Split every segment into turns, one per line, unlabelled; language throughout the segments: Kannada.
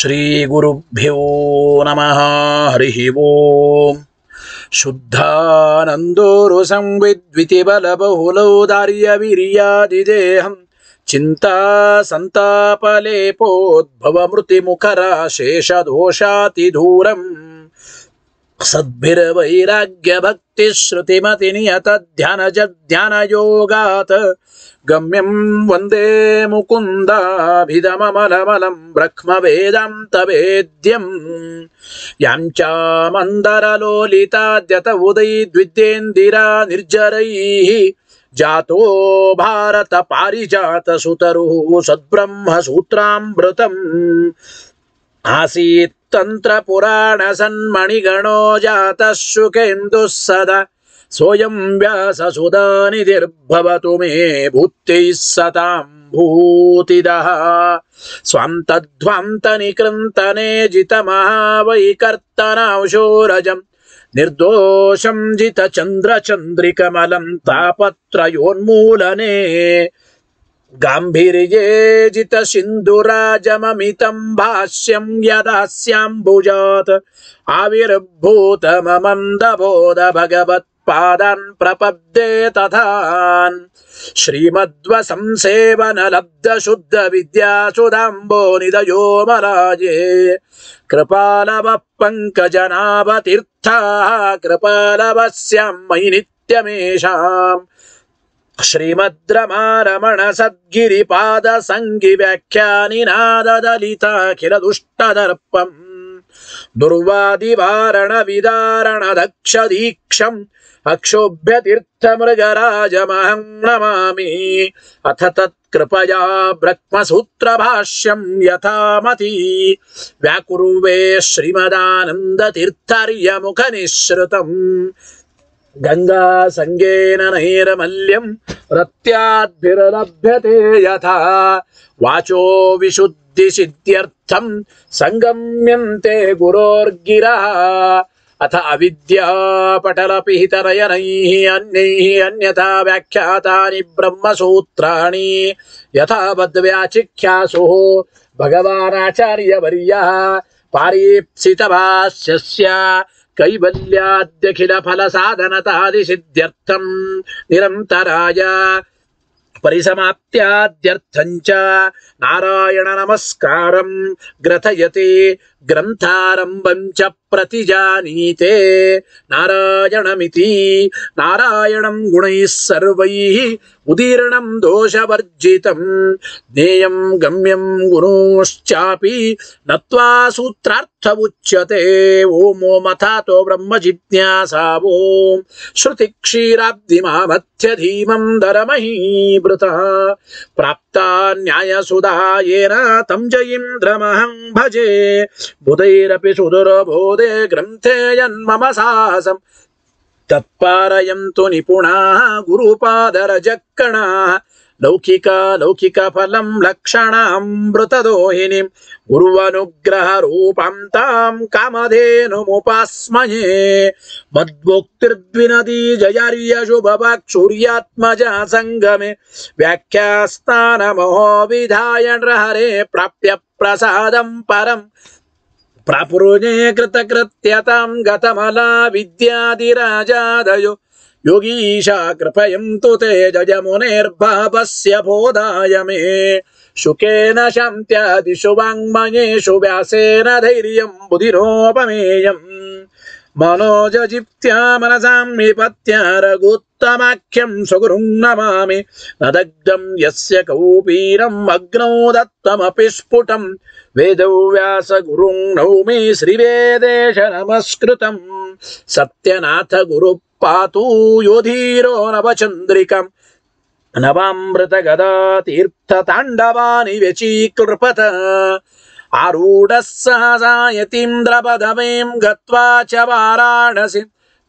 श्रीगुरुभ्यो नमः हरिः ओम् शुद्धानन्दोरुसंविद्वितिबलबहुलौदार्यवीर्यादिदेहं चिन्ता सन्तापलेपोद्भवमृतिमुखराशेषदोषातिधूरम् सद्भिवैराग्य भक्ति ध्यान वंदे सद्भिर्वैराग्यभक्तिश्रुतिमतिनियतध्यानजध्यानयोगात् गम्यं वन्दे मुकुन्दाभिदममलमलं ब्रह्मवेदान्तवेद्यं यां उदय द्विदेन्दिरा निर्जर जातो भारत पारिजात सुतरु पारिजातसुतरुः सद्ब्रह्मसूत्रामृतम् आसीत् तन्त्रपुराणसन्मणिगणो जातः शुकेन्दुः सदा स्वयं व्याससुधानिधिर्भवतु मे भूत्यै सताम् भूतिदः स्वं तध्वन्तनिकृन्तने जितमहावैकर्तनांशोरजम् निर्दोषं जितचन्द्रचन्द्रिकमलं तापत्रयोन्मूलने गाम्भीर्ये जित सिन्दुराजममितम् भाष्यम् यदा स्याम्बुजात् आविर्भूतममन्द बोद भगवत्पादान् प्रपद्ये तथा श्रीमद्व संसेवन लब्ध शुद्ध विद्या निदयो मराजे। पङ्कजनावतीर्थाः कृपालवस्याम् मयि नित्यमेषाम् संगी श्रीमद्रमारमण सद्गिरिपादसङ्गिव्याख्यानिनाददलिताखिल दुष्टदर्पम् दुर्वादिवारणविदारणदक्षदीक्षम् अक्षोभ्यतीर्थमृगराजमहं नमा अथ तत्पया ब्रह्म तत्कृपया ब्रह्मसूत्रभाष्यं यथामति व्याकुर्वे श्रीमदानन्दतीर्थर्यमुखनिःसृतम् गंगा गङ्गासङ्गेन नैरमल्यं रत्याद्भिरलभ्यते यथा वाचो विशुद्धि सिद्ध्यर्थम सङ्गम्यन्ते गुरोर्गिरा अथ अविद्या अविद्यापटलपिहितरयनैः अन्यैः अन्यथा व्याख्याता ब्रह्म व्याख्यातानि ब्रह्मसूत्राणि यथावद्व्याचिख्यासुः भगवानाचार्यवर्यः पारीप्सितभाष्यस्य कैबल्याद्यखिल फल कैवल्याद्यखिलफलसाधनतादिसिद्ध्यर्थम् निरन्तराय परिसमाप्त्याद्यर्थम् च नारायण नारायणनमस्कारम् ग्रथयति గ్రంథారంభం చ ప్రతిజానీతే నారాయణమితి నారాయణం గుణై ఉదీర్ణం దోషవర్జితం జ్ఞేయం గమ్యం గుణోశ్చాపి నత్వా సూత్రార్థ ఉచ్యతే ఓమో మథాతో బ్రహ్మ జిజ్ఞాసావో శృతి క్షీరాబ్ది క్షీరాబ్దిమామథ్య ధీమం ధరమహీభృత ప్రాప్త న్యాయసుధాయేన తం జయింద్రమహం భజే बुधैरपि सुदुरबोधे ग्रन्थे यन्मम साहसम् तत्पारयन्तु निपुणाः गुरुपादरजक्कणाः लौकिका लौकिकफलं लक्षणामृतदोहिनीं गुरुवनुग्रहरूपां तां कामधेनुमुपास्मये मद्भुक्तिर्द्विनदी जयर्यशुभवक्षुर्यात्मजा सङ्गमे व्याख्यास्थानमहो विधाय हरे प्राप्य प्रसादं परम् प्रापुरुजे कृतकृत्यतां गतमला विद्यादिराजादयो योगीशा कृपयं तु ते जयमुनेर्भावस्य बोधाय मे शुकेन शान्त्यादिषु वाङ्मयेषु व्यासेन धैर्यं बुधिरोपमेयम् मनोजजिप्त्या मनसां निपत्या रघुत् தமக்கியம் சுகுரும் நமாமி நதக்தம் எஸ்ய கௌபீரம் அக்னோ தத்தமபி ஸ்புடம் வேதவ்யாச குருங் நௌமி ஸ்ரீவேதேஷ நமஸ்கிருதம் சத்யநாத குரு பாதூ யோதீரோ நவச்சந்திரிகம் நவாமృతகதா தீர்த்த தாண்டவானி வெச்சீகிருபத ஆரூடஸ்ஸாயதீந்திரபதவீம் கத்வா ச வாராணசி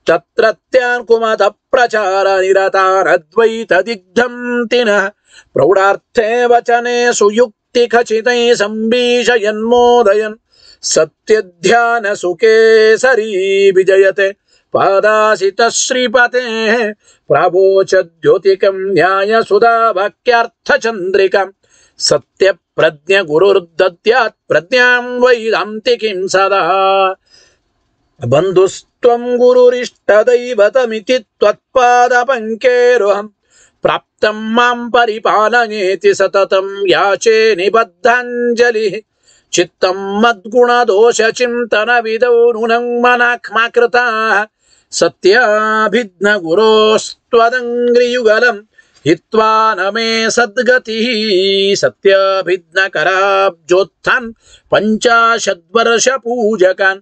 तत्रत्यान्कुमतप्रचारनिरतारद्वैतदिग्धम् तिनः प्रौढार्थे वचने सुयुक्तिखचितै सुखे सरी विजयते पादासितः श्रीपतेः प्रवोचद्योतिकम् न्यायसुधावाक्यार्थचन्द्रिकम् सत्यप्रज्ञगुरुर्दद्यात् प्रज्ञाम् वैदान्तिकीम् सदा बन्धुस्त्वम् गुरुरिष्टदैवतमिति त्वत्पादपङ्केरुहम् प्राप्तम् माम् परिपालयेति सततम् याचे निबद्धाञ्जलिः चित्तम् मद्गुणदोषचिन्तनविदौ नूनम् मनाक्माकृताः सत्याभिघ्नगुरोस्त्वदङ्घ्रियुगलम् हित्वा न मे सद्गतिः सत्याभिघ्नकराब्जोत्थान् पञ्चाशद्वर्षपूजकान्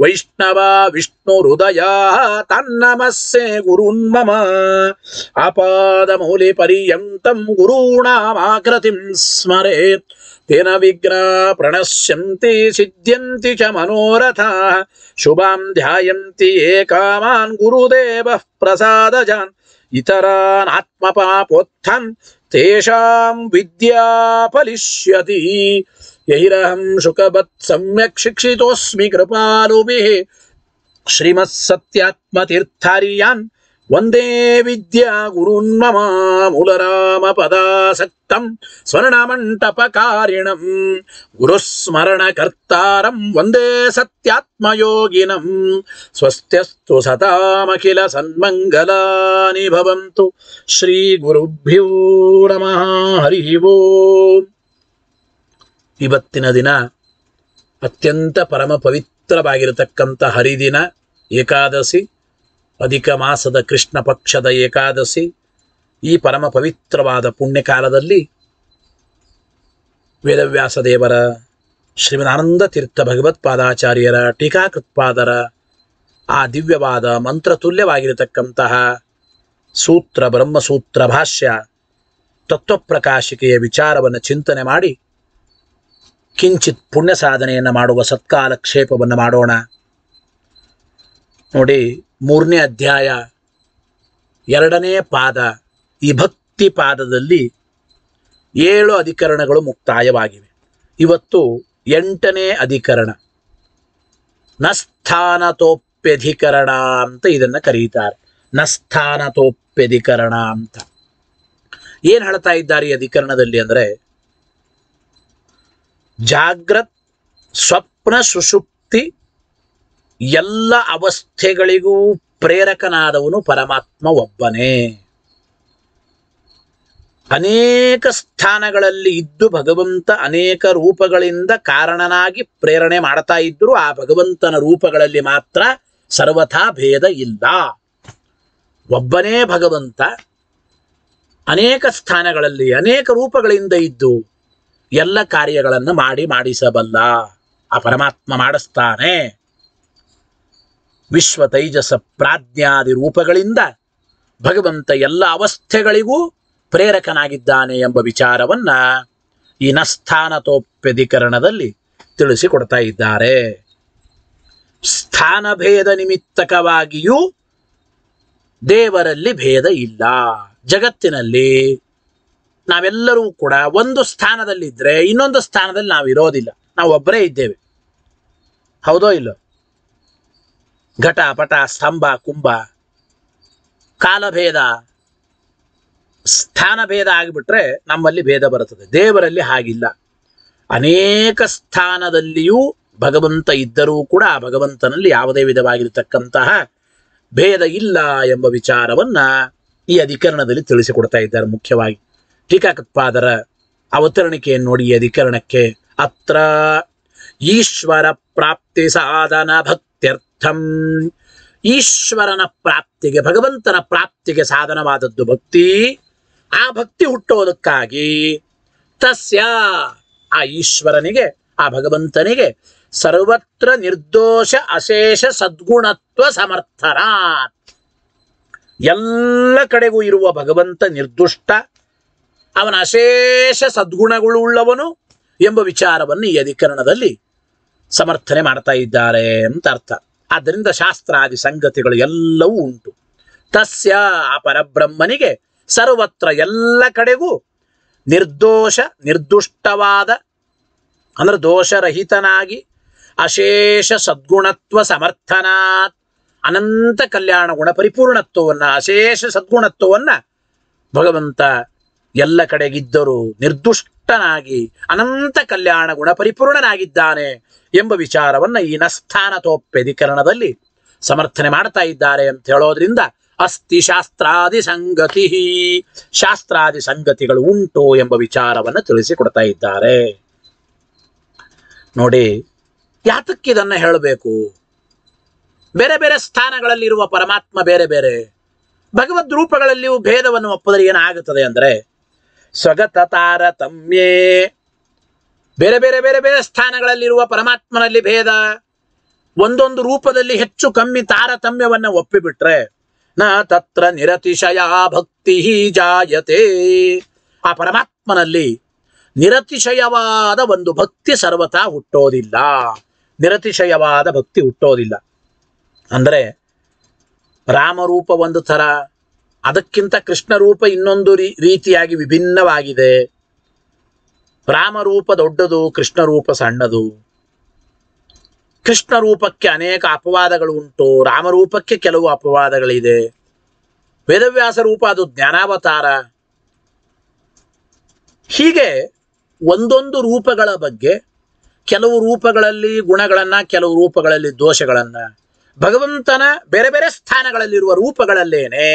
वैष्णवा विष्णुहृदया तन्नमस्ये गुरुन्मम अपादमूलिपर्यन्तं गुरूणामाकृतिं स्मरेत् तेन विघ्ना प्रणश्यन्ति सिद्ध्यन्ति च मनोरथाः शुभां ध्यायन्ति ये कामान् गुरुदेवः प्रसादजान् इतरानात्मपापोत्थं तेषां विद्या फलिष्यति यैरहं शुकवत् सम्यक् शिक्षितोऽस्मि कृपालुभिः श्रीमत्सत्यात्मतीर्थार्यान् वन्दे विद्यागुरुन्ममामुलरामपदासक्तं स्वर्णमण्टपकारिणं गुरुस्मरणकर्तारं वन्दे सत्यात्मयोगिनं स्वस्त्यस्तु सतामखिलसन्मङ्गलानि भवन्तु श्रीगुरुभ्यो नमः हरिः ओम् ಇವತ್ತಿನ ದಿನ ಅತ್ಯಂತ ಪರಮ ಪವಿತ್ರವಾಗಿರತಕ್ಕಂಥ ಹರಿದಿನ ಏಕಾದಶಿ ಅಧಿಕ ಮಾಸದ ಕೃಷ್ಣ ಪಕ್ಷದ ಏಕಾದಶಿ ಈ ಪರಮ ಪವಿತ್ರವಾದ ಪುಣ್ಯಕಾಲದಲ್ಲಿ ವೇದವ್ಯಾಸ ದೇವರ ಶ್ರೀಮದಾನಂದ ತೀರ್ಥ ಭಗವತ್ಪಾದಾಚಾರ್ಯರ ಟೀಕಾಕೃತ್ಪಾದರ ಆ ದಿವ್ಯವಾದ ಮಂತ್ರತುಲ್ಯವಾಗಿರತಕ್ಕಂತಹ ಸೂತ್ರ ಬ್ರಹ್ಮಸೂತ್ರ ಭಾಷ್ಯ ತತ್ವಪ್ರಕಾಶಿಕೆಯ ವಿಚಾರವನ್ನು ಚಿಂತನೆ ಮಾಡಿ ಕಿಂಚಿತ್ ಪುಣ್ಯ ಸಾಧನೆಯನ್ನು ಮಾಡುವ ಸತ್ಕಾಲಕ್ಷೇಪವನ್ನು ಮಾಡೋಣ ನೋಡಿ ಮೂರನೇ ಅಧ್ಯಾಯ ಎರಡನೇ ಪಾದ ಈ ಭಕ್ತಿ ಪಾದದಲ್ಲಿ ಏಳು ಅಧಿಕರಣಗಳು ಮುಕ್ತಾಯವಾಗಿವೆ ಇವತ್ತು ಎಂಟನೇ ಅಧಿಕರಣ ನಸ್ಥಾನತೋಪ್ಯಧಿಕರಣ ಅಂತ ಇದನ್ನು ಕರೀತಾರೆ ನಸ್ಥಾನತೋಪ್ಯಧಿಕರಣ ಅಂತ ಏನು ಹೇಳ್ತಾ ಇದ್ದಾರೆ ಈ ಅಧಿಕರಣದಲ್ಲಿ ಅಂದರೆ ಜಾಗ್ರತ್ ಸ್ವಪ್ನ ಸುಷುಪ್ತಿ ಎಲ್ಲ ಅವಸ್ಥೆಗಳಿಗೂ ಪ್ರೇರಕನಾದವನು ಪರಮಾತ್ಮ ಒಬ್ಬನೇ ಅನೇಕ ಸ್ಥಾನಗಳಲ್ಲಿ ಇದ್ದು ಭಗವಂತ ಅನೇಕ ರೂಪಗಳಿಂದ ಕಾರಣನಾಗಿ ಪ್ರೇರಣೆ ಮಾಡ್ತಾ ಇದ್ರು ಆ ಭಗವಂತನ ರೂಪಗಳಲ್ಲಿ ಮಾತ್ರ ಸರ್ವಥಾ ಭೇದ ಇಲ್ಲ ಒಬ್ಬನೇ ಭಗವಂತ ಅನೇಕ ಸ್ಥಾನಗಳಲ್ಲಿ ಅನೇಕ ರೂಪಗಳಿಂದ ಇದ್ದು ಎಲ್ಲ ಕಾರ್ಯಗಳನ್ನು ಮಾಡಿ ಮಾಡಿಸಬಲ್ಲ ಆ ಪರಮಾತ್ಮ ಮಾಡಿಸ್ತಾನೆ ವಿಶ್ವ ತೈಜಸ ಪ್ರಾಜ್ಞಾದಿ ರೂಪಗಳಿಂದ ಭಗವಂತ ಎಲ್ಲ ಅವಸ್ಥೆಗಳಿಗೂ ಪ್ರೇರಕನಾಗಿದ್ದಾನೆ ಎಂಬ ವಿಚಾರವನ್ನ ಈ ನಸ್ಥಾನತೋಪ್ಯಧಿಕರಣದಲ್ಲಿ ತಿಳಿಸಿಕೊಡ್ತಾ ಇದ್ದಾರೆ ಸ್ಥಾನಭೇದ ನಿಮಿತ್ತಕವಾಗಿಯೂ ದೇವರಲ್ಲಿ ಭೇದ ಇಲ್ಲ ಜಗತ್ತಿನಲ್ಲಿ ನಾವೆಲ್ಲರೂ ಕೂಡ ಒಂದು ಸ್ಥಾನದಲ್ಲಿದ್ದರೆ ಇನ್ನೊಂದು ಸ್ಥಾನದಲ್ಲಿ ನಾವು ಇರೋದಿಲ್ಲ ನಾವು ಒಬ್ಬರೇ ಇದ್ದೇವೆ ಹೌದೋ ಇಲ್ಲೋ ಘಟ ಪಟ ಸ್ತಂಭ ಕುಂಭ ಕಾಲಭೇದ ಸ್ಥಾನ ಭೇದ ಆಗಿಬಿಟ್ರೆ ನಮ್ಮಲ್ಲಿ ಭೇದ ಬರುತ್ತದೆ ದೇವರಲ್ಲಿ ಹಾಗಿಲ್ಲ ಅನೇಕ ಸ್ಥಾನದಲ್ಲಿಯೂ ಭಗವಂತ ಇದ್ದರೂ ಕೂಡ ಆ ಭಗವಂತನಲ್ಲಿ ಯಾವುದೇ ವಿಧವಾಗಿರತಕ್ಕಂತಹ ಭೇದ ಇಲ್ಲ ಎಂಬ ವಿಚಾರವನ್ನ ಈ ಅಧಿಕರಣದಲ್ಲಿ ತಿಳಿಸಿಕೊಡ್ತಾ ಇದ್ದಾರೆ ಮುಖ್ಯವಾಗಿ ಟೀಕಾಕೃತ್ಪಾದರ ಅವತರಣಿಕೆಯನ್ನು ನೋಡಿ ಅಧಿಕರಣಕ್ಕೆ ಅತ್ರ ಈಶ್ವರ ಪ್ರಾಪ್ತಿ ಸಾಧನ ಭಕ್ತ್ಯರ್ಥಂ ಈಶ್ವರನ ಪ್ರಾಪ್ತಿಗೆ ಭಗವಂತನ ಪ್ರಾಪ್ತಿಗೆ ಸಾಧನವಾದದ್ದು ಭಕ್ತಿ ಆ ಭಕ್ತಿ ಹುಟ್ಟೋದಕ್ಕಾಗಿ ತಸ್ಯ ಆ ಈಶ್ವರನಿಗೆ ಆ ಭಗವಂತನಿಗೆ ಸರ್ವತ್ರ ನಿರ್ದೋಷ ಅಶೇಷ ಸದ್ಗುಣತ್ವ ಸಮರ್ಥರಾತ್ ಎಲ್ಲ ಕಡೆಗೂ ಇರುವ ಭಗವಂತ ನಿರ್ದುಷ್ಟ ಅವನ ಅಶೇಷ ಸದ್ಗುಣಗಳು ಉಳ್ಳವನು ಎಂಬ ವಿಚಾರವನ್ನು ಈ ಅಧಿಕರಣದಲ್ಲಿ ಸಮರ್ಥನೆ ಮಾಡ್ತಾ ಇದ್ದಾರೆ ಅಂತ ಅರ್ಥ ಆದ್ದರಿಂದ ಶಾಸ್ತ್ರಾದಿ ಸಂಗತಿಗಳು ಎಲ್ಲವೂ ಉಂಟು ತಸ್ಯ ಆ ಪರಬ್ರಹ್ಮನಿಗೆ ಸರ್ವತ್ರ ಎಲ್ಲ ಕಡೆಗೂ ನಿರ್ದೋಷ ನಿರ್ದುಷ್ಟವಾದ ಅಂದರೆ ದೋಷರಹಿತನಾಗಿ ಅಶೇಷ ಸದ್ಗುಣತ್ವ ಸಮರ್ಥನಾತ್ ಅನಂತ ಕಲ್ಯಾಣ ಗುಣ ಪರಿಪೂರ್ಣತ್ವವನ್ನು ಅಶೇಷ ಸದ್ಗುಣತ್ವವನ್ನು ಭಗವಂತ ಎಲ್ಲ ಕಡೆಗಿದ್ದರೂ ನಿರ್ದುಷ್ಟನಾಗಿ ಅನಂತ ಕಲ್ಯಾಣ ಗುಣ ಪರಿಪೂರ್ಣನಾಗಿದ್ದಾನೆ ಎಂಬ ವಿಚಾರವನ್ನ ಈ ನಸ್ಥಾನತೋಪ್ಯಧಿಕರಣದಲ್ಲಿ ಸಮರ್ಥನೆ ಮಾಡ್ತಾ ಇದ್ದಾರೆ ಅಂತ ಹೇಳೋದ್ರಿಂದ ಅಸ್ಥಿ ಶಾಸ್ತ್ರಾದಿ ಸಂಗತಿ ಶಾಸ್ತ್ರಾದಿ ಸಂಗತಿಗಳು ಉಂಟು ಎಂಬ ವಿಚಾರವನ್ನು ತಿಳಿಸಿಕೊಡ್ತಾ ಇದ್ದಾರೆ ನೋಡಿ ಯಾತಕ್ಕೆ ಇದನ್ನ ಹೇಳಬೇಕು ಬೇರೆ ಬೇರೆ ಸ್ಥಾನಗಳಲ್ಲಿರುವ ಪರಮಾತ್ಮ ಬೇರೆ ಬೇರೆ ಭಗವದ್ ರೂಪಗಳಲ್ಲಿಯೂ ಭೇದವನ್ನು ಒಪ್ಪದರೆ ಏನಾಗುತ್ತದೆ ಅಂದರೆ ಸ್ವಗತ ತಾರತಮ್ಯೇ ಬೇರೆ ಬೇರೆ ಬೇರೆ ಬೇರೆ ಸ್ಥಾನಗಳಲ್ಲಿರುವ ಪರಮಾತ್ಮನಲ್ಲಿ ಭೇದ ಒಂದೊಂದು ರೂಪದಲ್ಲಿ ಹೆಚ್ಚು ಕಮ್ಮಿ ತಾರತಮ್ಯವನ್ನು ಒಪ್ಪಿಬಿಟ್ರೆ ನ ತತ್ರ ನಿರತಿಶಯ ಭಕ್ತಿ ಜಾಯತೆ ಆ ಪರಮಾತ್ಮನಲ್ಲಿ ನಿರತಿಶಯವಾದ ಒಂದು ಭಕ್ತಿ ಸರ್ವತಾ ಹುಟ್ಟೋದಿಲ್ಲ ನಿರತಿಶಯವಾದ ಭಕ್ತಿ ಹುಟ್ಟೋದಿಲ್ಲ ಅಂದರೆ ರಾಮರೂಪ ಒಂದು ಥರ ಅದಕ್ಕಿಂತ ಕೃಷ್ಣ ರೂಪ ಇನ್ನೊಂದು ರೀತಿಯಾಗಿ ವಿಭಿನ್ನವಾಗಿದೆ ರಾಮರೂಪ ದೊಡ್ಡದು ಕೃಷ್ಣ ರೂಪ ಸಣ್ಣದು ಕೃಷ್ಣ ರೂಪಕ್ಕೆ ಅನೇಕ ಅಪವಾದಗಳು ಉಂಟು ರಾಮರೂಪಕ್ಕೆ ಕೆಲವು ಅಪವಾದಗಳಿದೆ ವೇದವ್ಯಾಸ ರೂಪ ಅದು ಜ್ಞಾನಾವತಾರ ಹೀಗೆ ಒಂದೊಂದು ರೂಪಗಳ ಬಗ್ಗೆ ಕೆಲವು ರೂಪಗಳಲ್ಲಿ ಗುಣಗಳನ್ನು ಕೆಲವು ರೂಪಗಳಲ್ಲಿ ದೋಷಗಳನ್ನು ಭಗವಂತನ ಬೇರೆ ಬೇರೆ ಸ್ಥಾನಗಳಲ್ಲಿರುವ ರೂಪಗಳಲ್ಲೇನೆ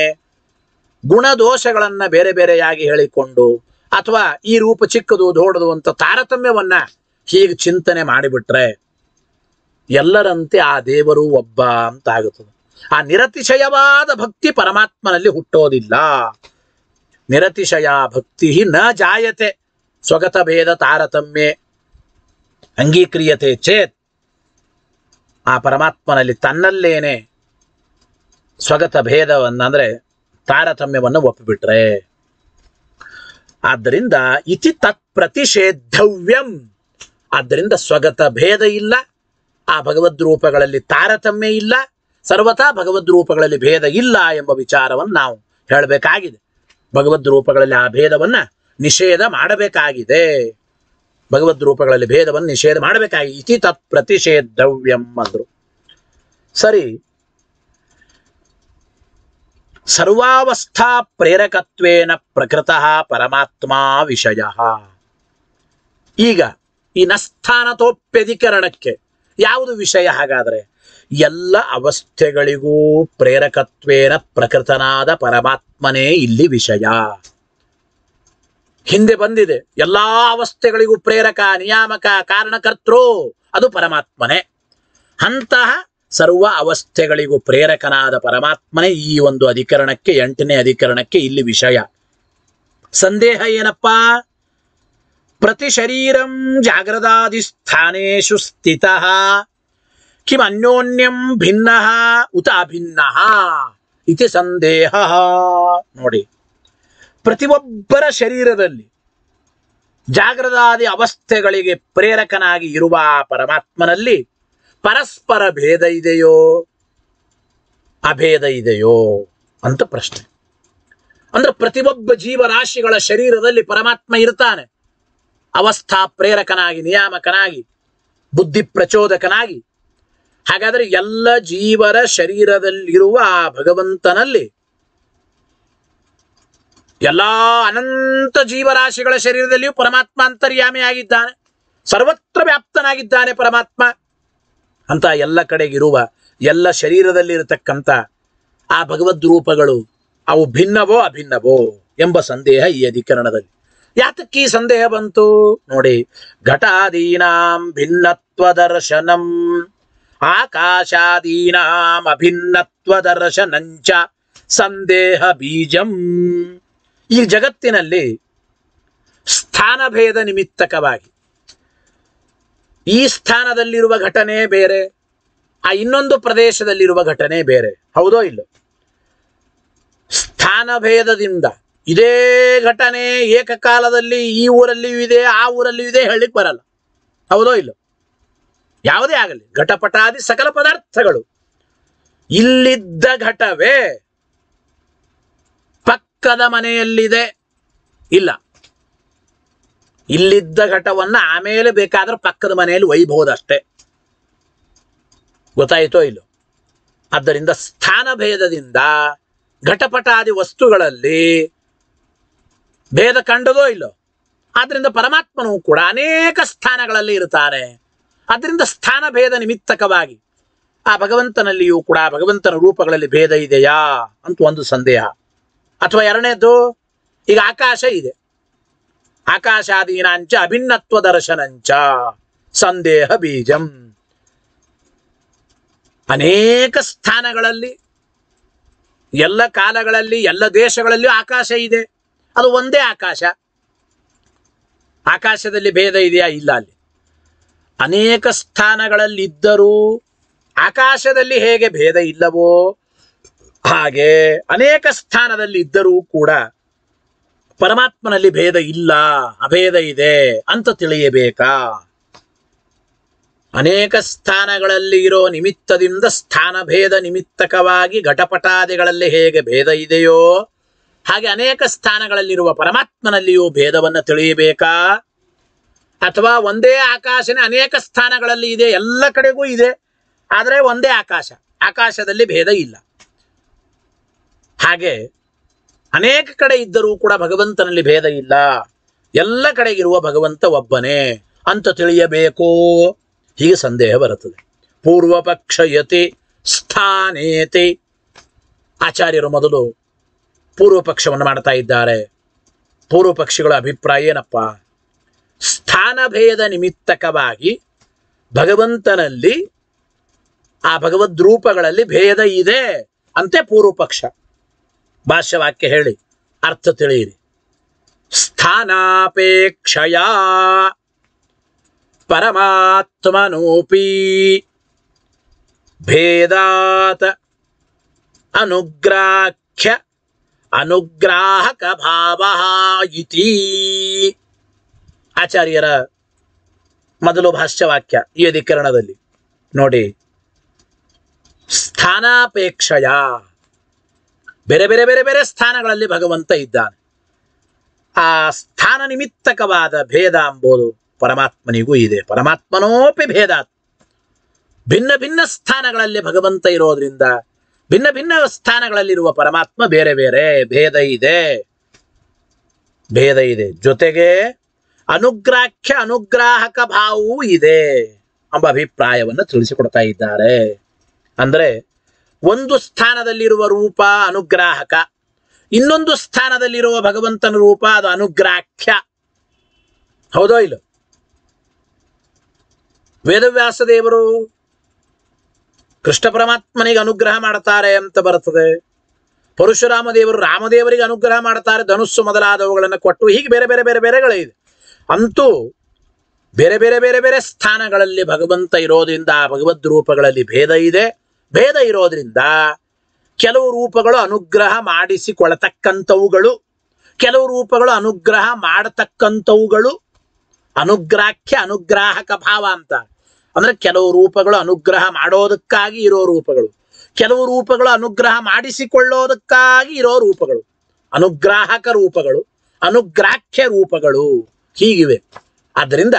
ದೋಷಗಳನ್ನು ಬೇರೆ ಬೇರೆಯಾಗಿ ಹೇಳಿಕೊಂಡು ಅಥವಾ ಈ ರೂಪ ಚಿಕ್ಕದು ದೊಡ್ಡದು ಅಂತ ತಾರತಮ್ಯವನ್ನು ಹೀಗೆ ಚಿಂತನೆ ಮಾಡಿಬಿಟ್ರೆ ಎಲ್ಲರಂತೆ ಆ ದೇವರು ಒಬ್ಬ ಅಂತ ಆಗುತ್ತದೆ ಆ ನಿರತಿಶಯವಾದ ಭಕ್ತಿ ಪರಮಾತ್ಮನಲ್ಲಿ ಹುಟ್ಟೋದಿಲ್ಲ ನಿರತಿಶಯ ಭಕ್ತಿ ನ ಜಾಯತೆ ಸ್ವಗತ ಭೇದ ತಾರತಮ್ಯ ಅಂಗೀಕ್ರಿಯತೆ ಚೇತ್ ಆ ಪರಮಾತ್ಮನಲ್ಲಿ ತನ್ನಲ್ಲೇನೆ ಸ್ವಗತ ಭೇದವನ್ನು ಅಂದರೆ ತಾರತಮ್ಯವನ್ನು ಒಪ್ಪಿಬಿಟ್ರೆ ಆದ್ದರಿಂದ ಇತಿ ತತ್ ಪ್ರತಿಷೇಧವ್ಯಂ ಆದ್ದರಿಂದ ಸ್ವಗತ ಭೇದ ಇಲ್ಲ ಆ ಭಗವದ್ ರೂಪಗಳಲ್ಲಿ ತಾರತಮ್ಯ ಇಲ್ಲ ಸರ್ವತಾ ಭಗವದ್ ರೂಪಗಳಲ್ಲಿ ಭೇದ ಇಲ್ಲ ಎಂಬ ವಿಚಾರವನ್ನು ನಾವು ಹೇಳಬೇಕಾಗಿದೆ ಭಗವದ್ ರೂಪಗಳಲ್ಲಿ ಆ ಭೇದವನ್ನು ನಿಷೇಧ ಮಾಡಬೇಕಾಗಿದೆ ಭಗವದ್ ರೂಪಗಳಲ್ಲಿ ಭೇದವನ್ನು ನಿಷೇಧ ಮಾಡಬೇಕಾಗಿದೆ ಇತಿ ತತ್ ಪ್ರತಿಷೇಧವ್ಯಂ ಅಂದರು ಸರಿ ಸರ್ವಾವಸ್ಥಾ ಪ್ರೇರಕತ್ವೇನ ಪ್ರಕೃತಃ ಪರಮಾತ್ಮ ವಿಷಯ ಈಗ ಈ ನಸ್ಥಾನತೋಪ್ಯಧಿಕರಣಕ್ಕೆ ಯಾವುದು ವಿಷಯ ಹಾಗಾದರೆ ಎಲ್ಲ ಅವಸ್ಥೆಗಳಿಗೂ ಪ್ರೇರಕತ್ವೇನ ಪ್ರಕೃತನಾದ ಪರಮಾತ್ಮನೇ ಇಲ್ಲಿ ವಿಷಯ ಹಿಂದೆ ಬಂದಿದೆ ಎಲ್ಲ ಅವಸ್ಥೆಗಳಿಗೂ ಪ್ರೇರಕ ನಿಯಾಮಕ ಕಾರಣಕರ್ತೃ ಅದು ಪರಮಾತ್ಮನೇ ಅಂತಹ ಸರ್ವ ಅವಸ್ಥೆಗಳಿಗೂ ಪ್ರೇರಕನಾದ ಪರಮಾತ್ಮನೇ ಈ ಒಂದು ಅಧಿಕರಣಕ್ಕೆ ಎಂಟನೇ ಅಧಿಕರಣಕ್ಕೆ ಇಲ್ಲಿ ವಿಷಯ ಸಂದೇಹ ಏನಪ್ಪ ಪ್ರತಿ ಶರೀರಂ ಜಾಗ್ರದಾದಿ ಸ್ಥಾನೇಶು ಸ್ಥಿತ ಕಿಮ್ ಅನ್ಯೋನ್ಯಂ ಭಿನ್ನ ಉತ ಅಭಿನ್ನ ಇತಿ ಸಂದೇಹ ನೋಡಿ ಪ್ರತಿಯೊಬ್ಬರ ಶರೀರದಲ್ಲಿ ಜಾಗ್ರದಾದಿ ಅವಸ್ಥೆಗಳಿಗೆ ಪ್ರೇರಕನಾಗಿ ಇರುವ ಪರಮಾತ್ಮನಲ್ಲಿ ಪರಸ್ಪರ ಭೇದ ಇದೆಯೋ ಅಭೇದ ಇದೆಯೋ ಅಂತ ಪ್ರಶ್ನೆ ಅಂದ್ರೆ ಪ್ರತಿಯೊಬ್ಬ ಜೀವರಾಶಿಗಳ ಶರೀರದಲ್ಲಿ ಪರಮಾತ್ಮ ಇರ್ತಾನೆ ಅವಸ್ಥಾ ಪ್ರೇರಕನಾಗಿ ನಿಯಾಮಕನಾಗಿ ಬುದ್ಧಿ ಪ್ರಚೋದಕನಾಗಿ ಹಾಗಾದರೆ ಎಲ್ಲ ಜೀವರ ಶರೀರದಲ್ಲಿರುವ ಆ ಭಗವಂತನಲ್ಲಿ ಎಲ್ಲ ಅನಂತ ಜೀವರಾಶಿಗಳ ಶರೀರದಲ್ಲಿಯೂ ಪರಮಾತ್ಮ ಅಂತರ್ಯಾಮಿ ಆಗಿದ್ದಾನೆ ಸರ್ವತ್ರ ವ್ಯಾಪ್ತನಾಗಿದ್ದಾನೆ ಪರಮಾತ್ಮ ಅಂತ ಎಲ್ಲ ಕಡೆಗಿರುವ ಎಲ್ಲ ಶರೀರದಲ್ಲಿರತಕ್ಕಂಥ ಆ ಭಗವದ್ ರೂಪಗಳು ಅವು ಭಿನ್ನವೋ ಅಭಿನ್ನವೋ ಎಂಬ ಸಂದೇಹ ಈ ಅಧಿಕರಣದಲ್ಲಿ ಯಾತಕ್ಕೆ ಈ ಸಂದೇಹ ಬಂತು ನೋಡಿ ಘಟಾದೀನಾಂ ಭಿನ್ನತ್ವ ದರ್ಶನಂ ಆಕಾಶಾದೀನಾಂ ಅಭಿನ್ನತ್ವ ದರ್ಶನಂಚ ಸಂದೇಹ ಬೀಜಂ ಈ ಜಗತ್ತಿನಲ್ಲಿ ಸ್ಥಾನಭೇದ ನಿಮಿತ್ತಕವಾಗಿ ಈ ಸ್ಥಾನದಲ್ಲಿರುವ ಘಟನೆ ಬೇರೆ ಆ ಇನ್ನೊಂದು ಪ್ರದೇಶದಲ್ಲಿರುವ ಘಟನೆ ಬೇರೆ ಹೌದೋ ಇಲ್ಲೋ ಸ್ಥಾನಭೇದದಿಂದ ಇದೇ ಘಟನೆ ಏಕಕಾಲದಲ್ಲಿ ಈ ಊರಲ್ಲಿಯೂ ಇದೆ ಆ ಊರಲ್ಲಿಯೂ ಇದೆ ಹೇಳಲಿಕ್ಕೆ ಬರಲ್ಲ ಹೌದೋ ಇಲ್ಲೋ ಯಾವುದೇ ಆಗಲಿ ಘಟಪಟಾದಿ ಸಕಲ ಪದಾರ್ಥಗಳು ಇಲ್ಲಿದ್ದ ಘಟವೇ ಪಕ್ಕದ ಮನೆಯಲ್ಲಿದೆ ಇಲ್ಲ ಇಲ್ಲಿದ್ದ ಘಟವನ್ನು ಆಮೇಲೆ ಬೇಕಾದ್ರೆ ಪಕ್ಕದ ಮನೆಯಲ್ಲಿ ಒಯ್ಬಹುದಷ್ಟೇ ಗೊತ್ತಾಯಿತೋ ಇಲ್ಲೋ ಆದ್ದರಿಂದ ಸ್ಥಾನ ಭೇದದಿಂದ ಘಟಪಟಾದಿ ವಸ್ತುಗಳಲ್ಲಿ ಭೇದ ಕಂಡದೋ ಇಲ್ಲೋ ಆದ್ದರಿಂದ ಪರಮಾತ್ಮನು ಕೂಡ ಅನೇಕ ಸ್ಥಾನಗಳಲ್ಲಿ ಇರುತ್ತಾರೆ ಅದರಿಂದ ಸ್ಥಾನ ಭೇದ ನಿಮಿತ್ತಕವಾಗಿ ಆ ಭಗವಂತನಲ್ಲಿಯೂ ಕೂಡ ಭಗವಂತನ ರೂಪಗಳಲ್ಲಿ ಭೇದ ಇದೆಯಾ ಅಂತ ಒಂದು ಸಂದೇಹ ಅಥವಾ ಎರಡನೇದು ಈಗ ಆಕಾಶ ಇದೆ ಆಕಾಶಾದೀನಾಂಚ ಅಭಿನ್ನತ್ವ ದರ್ಶನಂಚ ಸಂದೇಹ ಬೀಜಂ ಅನೇಕ ಸ್ಥಾನಗಳಲ್ಲಿ ಎಲ್ಲ ಕಾಲಗಳಲ್ಲಿ ಎಲ್ಲ ದೇಶಗಳಲ್ಲಿ ಆಕಾಶ ಇದೆ ಅದು ಒಂದೇ ಆಕಾಶ ಆಕಾಶದಲ್ಲಿ ಭೇದ ಇದೆಯಾ ಇಲ್ಲ ಅಲ್ಲಿ ಅನೇಕ ಸ್ಥಾನಗಳಲ್ಲಿದ್ದರೂ ಆಕಾಶದಲ್ಲಿ ಹೇಗೆ ಭೇದ ಇಲ್ಲವೋ ಹಾಗೆ ಅನೇಕ ಸ್ಥಾನದಲ್ಲಿ ಇದ್ದರೂ ಕೂಡ ಪರಮಾತ್ಮನಲ್ಲಿ ಭೇದ ಇಲ್ಲ ಅಭೇದ ಇದೆ ಅಂತ ತಿಳಿಯಬೇಕಾ ಅನೇಕ ಸ್ಥಾನಗಳಲ್ಲಿ ಇರೋ ನಿಮಿತ್ತದಿಂದ ಭೇದ ನಿಮಿತ್ತಕವಾಗಿ ಘಟಪಟಾದಿಗಳಲ್ಲಿ ಹೇಗೆ ಭೇದ ಇದೆಯೋ ಹಾಗೆ ಅನೇಕ ಸ್ಥಾನಗಳಲ್ಲಿರುವ ಪರಮಾತ್ಮನಲ್ಲಿಯೂ ಭೇದವನ್ನು ತಿಳಿಯಬೇಕಾ ಅಥವಾ ಒಂದೇ ಆಕಾಶನೇ ಅನೇಕ ಸ್ಥಾನಗಳಲ್ಲಿ ಇದೆ ಎಲ್ಲ ಕಡೆಗೂ ಇದೆ ಆದರೆ ಒಂದೇ ಆಕಾಶ ಆಕಾಶದಲ್ಲಿ ಭೇದ ಇಲ್ಲ ಹಾಗೆ ಅನೇಕ ಕಡೆ ಇದ್ದರೂ ಕೂಡ ಭಗವಂತನಲ್ಲಿ ಭೇದ ಇಲ್ಲ ಎಲ್ಲ ಕಡೆಗಿರುವ ಭಗವಂತ ಒಬ್ಬನೇ ಅಂತ ತಿಳಿಯಬೇಕು ಹೀಗೆ ಸಂದೇಹ ಬರುತ್ತದೆ ಪೂರ್ವಪಕ್ಷಯತಿ ಸ್ಥಾನೇತಿ ಆಚಾರ್ಯರು ಮೊದಲು ಪೂರ್ವ ಪಕ್ಷವನ್ನು ಮಾಡ್ತಾ ಇದ್ದಾರೆ ಪೂರ್ವ ಅಭಿಪ್ರಾಯ ಏನಪ್ಪ ಸ್ಥಾನಭೇದ ನಿಮಿತ್ತಕವಾಗಿ ಭಗವಂತನಲ್ಲಿ ಆ ಭಗವದ್ರೂಪಗಳಲ್ಲಿ ಭೇದ ಇದೆ ಅಂತೆ ಪೂರ್ವಪಕ್ಷ ಭಾಷ್ಯವಾಕ್ಯ ಹೇಳಿ ಅರ್ಥ ತಿಳಿಯಿರಿ ಸ್ಥಾನಾಪೇಕ್ಷಯ ಪರಮಾತ್ಮನೋಪಿ ಭೇದಾತ ಅನುಗ್ರಾಖ್ಯ ಅನುಗ್ರಾಹಕ ಭಾವ ಇತಿ ಆಚಾರ್ಯರ ಮೊದಲು ಭಾಷ್ಯವಾಕ್ಯ ಈ ಅಧಿಕರಣದಲ್ಲಿ ನೋಡಿ ಸ್ಥಾನಾಪೇಕ್ಷಯ ಬೇರೆ ಬೇರೆ ಬೇರೆ ಬೇರೆ ಸ್ಥಾನಗಳಲ್ಲಿ ಭಗವಂತ ಇದ್ದಾನೆ ಆ ಸ್ಥಾನ ನಿಮಿತ್ತಕವಾದ ಭೇದ ಎಂಬುದು ಪರಮಾತ್ಮನಿಗೂ ಇದೆ ಪರಮಾತ್ಮನೋಪಿ ಭೇದ ಭಿನ್ನ ಭಿನ್ನ ಸ್ಥಾನಗಳಲ್ಲಿ ಭಗವಂತ ಇರೋದ್ರಿಂದ ಭಿನ್ನ ಭಿನ್ನ ಸ್ಥಾನಗಳಲ್ಲಿರುವ ಪರಮಾತ್ಮ ಬೇರೆ ಬೇರೆ ಭೇದ ಇದೆ ಭೇದ ಇದೆ ಜೊತೆಗೆ ಅನುಗ್ರಾಖ್ಯ ಅನುಗ್ರಾಹಕ ಭಾವವೂ ಇದೆ ಎಂಬ ಅಭಿಪ್ರಾಯವನ್ನು ತಿಳಿಸಿಕೊಡ್ತಾ ಇದ್ದಾರೆ ಅಂದರೆ ಒಂದು ಸ್ಥಾನದಲ್ಲಿರುವ ರೂಪ ಅನುಗ್ರಾಹಕ ಇನ್ನೊಂದು ಸ್ಥಾನದಲ್ಲಿರುವ ಭಗವಂತನ ರೂಪ ಅದು ಅನುಗ್ರಾಹ್ಯ ಹೌದೋ ಇಲ್ಲ ವೇದವ್ಯಾಸ ದೇವರು ಕೃಷ್ಣ ಪರಮಾತ್ಮನಿಗೆ ಅನುಗ್ರಹ ಮಾಡ್ತಾರೆ ಅಂತ ಬರ್ತದೆ ಪರಶುರಾಮ ದೇವರು ರಾಮದೇವರಿಗೆ ಅನುಗ್ರಹ ಮಾಡ್ತಾರೆ ಧನುಸ್ಸು ಮೊದಲಾದವುಗಳನ್ನು ಕೊಟ್ಟು ಹೀಗೆ ಬೇರೆ ಬೇರೆ ಬೇರೆ ಬೇರೆಗಳಿದೆ ಅಂತೂ ಬೇರೆ ಬೇರೆ ಬೇರೆ ಬೇರೆ ಸ್ಥಾನಗಳಲ್ಲಿ ಭಗವಂತ ಇರೋದ್ರಿಂದ ಆ ಭಗವದ್ ರೂಪಗಳಲ್ಲಿ ಭೇದ ಇದೆ ಭೇದ ಇರೋದ್ರಿಂದ ಕೆಲವು ರೂಪಗಳು ಅನುಗ್ರಹ ಮಾಡಿಸಿಕೊಳ್ಳತಕ್ಕಂಥವುಗಳು ಕೆಲವು ರೂಪಗಳು ಅನುಗ್ರಹ ಮಾಡತಕ್ಕಂಥವುಗಳು ಅನುಗ್ರಾಖ್ಯ ಅನುಗ್ರಾಹಕ ಭಾವ ಅಂತ ಅಂದ್ರೆ ಕೆಲವು ರೂಪಗಳು ಅನುಗ್ರಹ ಮಾಡೋದಕ್ಕಾಗಿ ಇರೋ ರೂಪಗಳು ಕೆಲವು ರೂಪಗಳು ಅನುಗ್ರಹ ಮಾಡಿಸಿಕೊಳ್ಳೋದಕ್ಕಾಗಿ ಇರೋ ರೂಪಗಳು ಅನುಗ್ರಾಹಕ ರೂಪಗಳು ಅನುಗ್ರಾಹ್ಯ ರೂಪಗಳು ಹೀಗಿವೆ ಆದ್ದರಿಂದ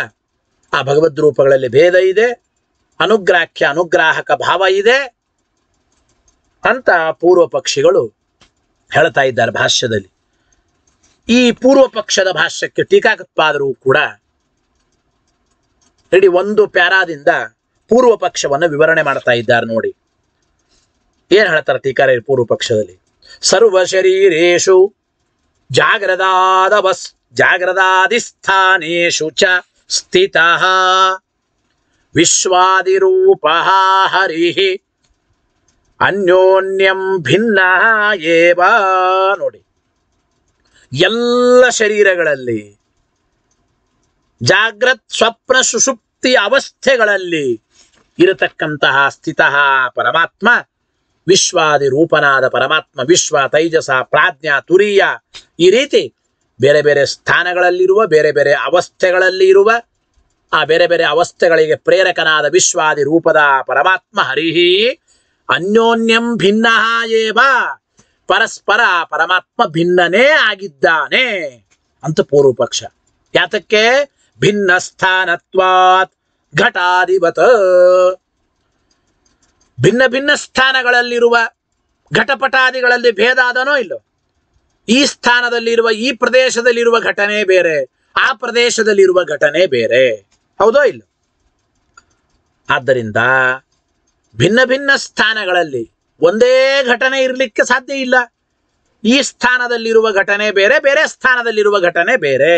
ಆ ಭಗವದ್ ರೂಪಗಳಲ್ಲಿ ಭೇದ ಇದೆ ಅನುಗ್ರಾಹ್ಯ ಅನುಗ್ರಾಹಕ ಭಾವ ಇದೆ ಅಂತ ಪೂರ್ವ ಪಕ್ಷಿಗಳು ಹೇಳ್ತಾ ಇದ್ದಾರೆ ಭಾಷ್ಯದಲ್ಲಿ ಈ ಪೂರ್ವ ಪಕ್ಷದ ಭಾಷ್ಯಕ್ಕೆ ಟೀಕಾಕೃತ್ಪಾದರೂ ಕೂಡ ಇಡೀ ಒಂದು ಪ್ಯಾರಾದಿಂದ ಪೂರ್ವ ಪಕ್ಷವನ್ನು ವಿವರಣೆ ಮಾಡ್ತಾ ಇದ್ದಾರೆ ನೋಡಿ ಏನು ಹೇಳ್ತಾರೆ ಟೀಕಾರ ಪೂರ್ವ ಪಕ್ಷದಲ್ಲಿ ಸರ್ವ ಶರೀರೇಶು ಜಾಗ್ರದಾದ ಬಸ್ ಜಾಗ್ರದಾದಿಸ್ಥಾನೇಶು ಚ ಸ್ಥಿತ ವಿಶ್ವಾದಿರೂಪ ಹರಿ ಅನ್ಯೋನ್ಯಂ ಭಿನ್ನ ಏವಾ ನೋಡಿ ಎಲ್ಲ ಶರೀರಗಳಲ್ಲಿ ಜಾಗ್ರತ್ ಸ್ವಪ್ನ ಸುಷುಪ್ತಿ ಅವಸ್ಥೆಗಳಲ್ಲಿ ಇರತಕ್ಕಂತಹ ಸ್ಥಿತಃ ಪರಮಾತ್ಮ ವಿಶ್ವಾದಿ ರೂಪನಾದ ಪರಮಾತ್ಮ ವಿಶ್ವ ತೈಜಸ ಪ್ರಾಜ್ಞಾ ತುರಿಯ ಈ ರೀತಿ ಬೇರೆ ಬೇರೆ ಸ್ಥಾನಗಳಲ್ಲಿರುವ ಬೇರೆ ಬೇರೆ ಅವಸ್ಥೆಗಳಲ್ಲಿ ಇರುವ ಆ ಬೇರೆ ಬೇರೆ ಅವಸ್ಥೆಗಳಿಗೆ ಪ್ರೇರಕನಾದ ವಿಶ್ವಾದಿ ರೂಪದ ಪರಮಾತ್ಮ ಹರಿಹಿ ಅನ್ಯೋನ್ಯಂ ಭಿನ್ನ ಏವ ಪರಸ್ಪರ ಪರಮಾತ್ಮ ಭಿನ್ನನೇ ಆಗಿದ್ದಾನೆ ಅಂತ ಪೂರ್ವಪಕ್ಷ ಯಾತಕ್ಕೆ ಭಿನ್ನ ಸ್ಥಾನತ್ವಾತ್ ಘಟಾಧಿಪತ ಭಿನ್ನ ಭಿನ್ನ ಸ್ಥಾನಗಳಲ್ಲಿರುವ ಘಟಪಟಾದಿಗಳಲ್ಲಿ ಭೇದ ಆದನೋ ಇಲ್ಲೋ ಈ ಸ್ಥಾನದಲ್ಲಿರುವ ಈ ಪ್ರದೇಶದಲ್ಲಿರುವ ಘಟನೆ ಬೇರೆ ಆ ಪ್ರದೇಶದಲ್ಲಿರುವ ಘಟನೆ ಬೇರೆ ಹೌದೋ ಇಲ್ಲ ಆದ್ದರಿಂದ ಭಿನ್ನ ಭಿನ್ನ ಸ್ಥಾನಗಳಲ್ಲಿ ಒಂದೇ ಘಟನೆ ಇರಲಿಕ್ಕೆ ಸಾಧ್ಯ ಇಲ್ಲ ಈ ಸ್ಥಾನದಲ್ಲಿರುವ ಘಟನೆ ಬೇರೆ ಬೇರೆ ಸ್ಥಾನದಲ್ಲಿರುವ ಘಟನೆ ಬೇರೆ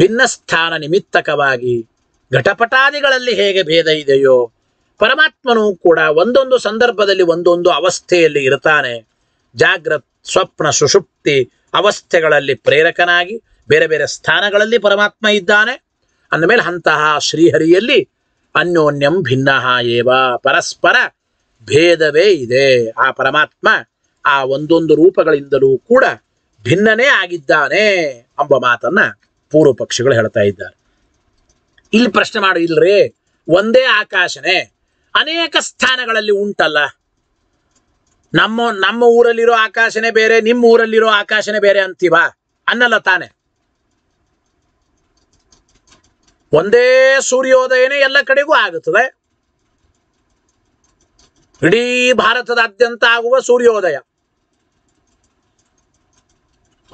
ಭಿನ್ನ ಸ್ಥಾನ ನಿಮಿತ್ತಕವಾಗಿ ಘಟಪಟಾದಿಗಳಲ್ಲಿ ಹೇಗೆ ಭೇದ ಇದೆಯೋ ಪರಮಾತ್ಮನೂ ಕೂಡ ಒಂದೊಂದು ಸಂದರ್ಭದಲ್ಲಿ ಒಂದೊಂದು ಅವಸ್ಥೆಯಲ್ಲಿ ಇರ್ತಾನೆ ಜಾಗ್ರತ್ ಸ್ವಪ್ನ ಸುಷುಪ್ತಿ ಅವಸ್ಥೆಗಳಲ್ಲಿ ಪ್ರೇರಕನಾಗಿ ಬೇರೆ ಬೇರೆ ಸ್ಥಾನಗಳಲ್ಲಿ ಪರಮಾತ್ಮ ಇದ್ದಾನೆ ಅಂದಮೇಲೆ ಅಂತಹ ಶ್ರೀಹರಿಯಲ್ಲಿ ಅನ್ಯೋನ್ಯಂ ಭಿನ್ನ ಏವ ಪರಸ್ಪರ ಭೇದವೇ ಇದೆ ಆ ಪರಮಾತ್ಮ ಆ ಒಂದೊಂದು ರೂಪಗಳಿಂದಲೂ ಕೂಡ ಭಿನ್ನನೇ ಆಗಿದ್ದಾನೆ ಎಂಬ ಮಾತನ್ನ ಪೂರ್ವ ಪಕ್ಷಿಗಳು ಹೇಳ್ತಾ ಇದ್ದಾರೆ ಇಲ್ಲಿ ಪ್ರಶ್ನೆ ಮಾಡು ಇಲ್ರಿ ಒಂದೇ ಆಕಾಶನೇ ಅನೇಕ ಸ್ಥಾನಗಳಲ್ಲಿ ಉಂಟಲ್ಲ ನಮ್ಮ ನಮ್ಮ ಊರಲ್ಲಿರೋ ಆಕಾಶನೇ ಬೇರೆ ನಿಮ್ಮ ಊರಲ್ಲಿರೋ ಆಕಾಶನೇ ಬೇರೆ ಅಂತೀವಾ ಅನ್ನಲ್ಲ ತಾನೆ ಒಂದೇ ಸೂರ್ಯೋದಯನೇ ಎಲ್ಲ ಕಡೆಗೂ ಆಗುತ್ತದೆ ಇಡೀ ಭಾರತದಾದ್ಯಂತ ಆಗುವ ಸೂರ್ಯೋದಯ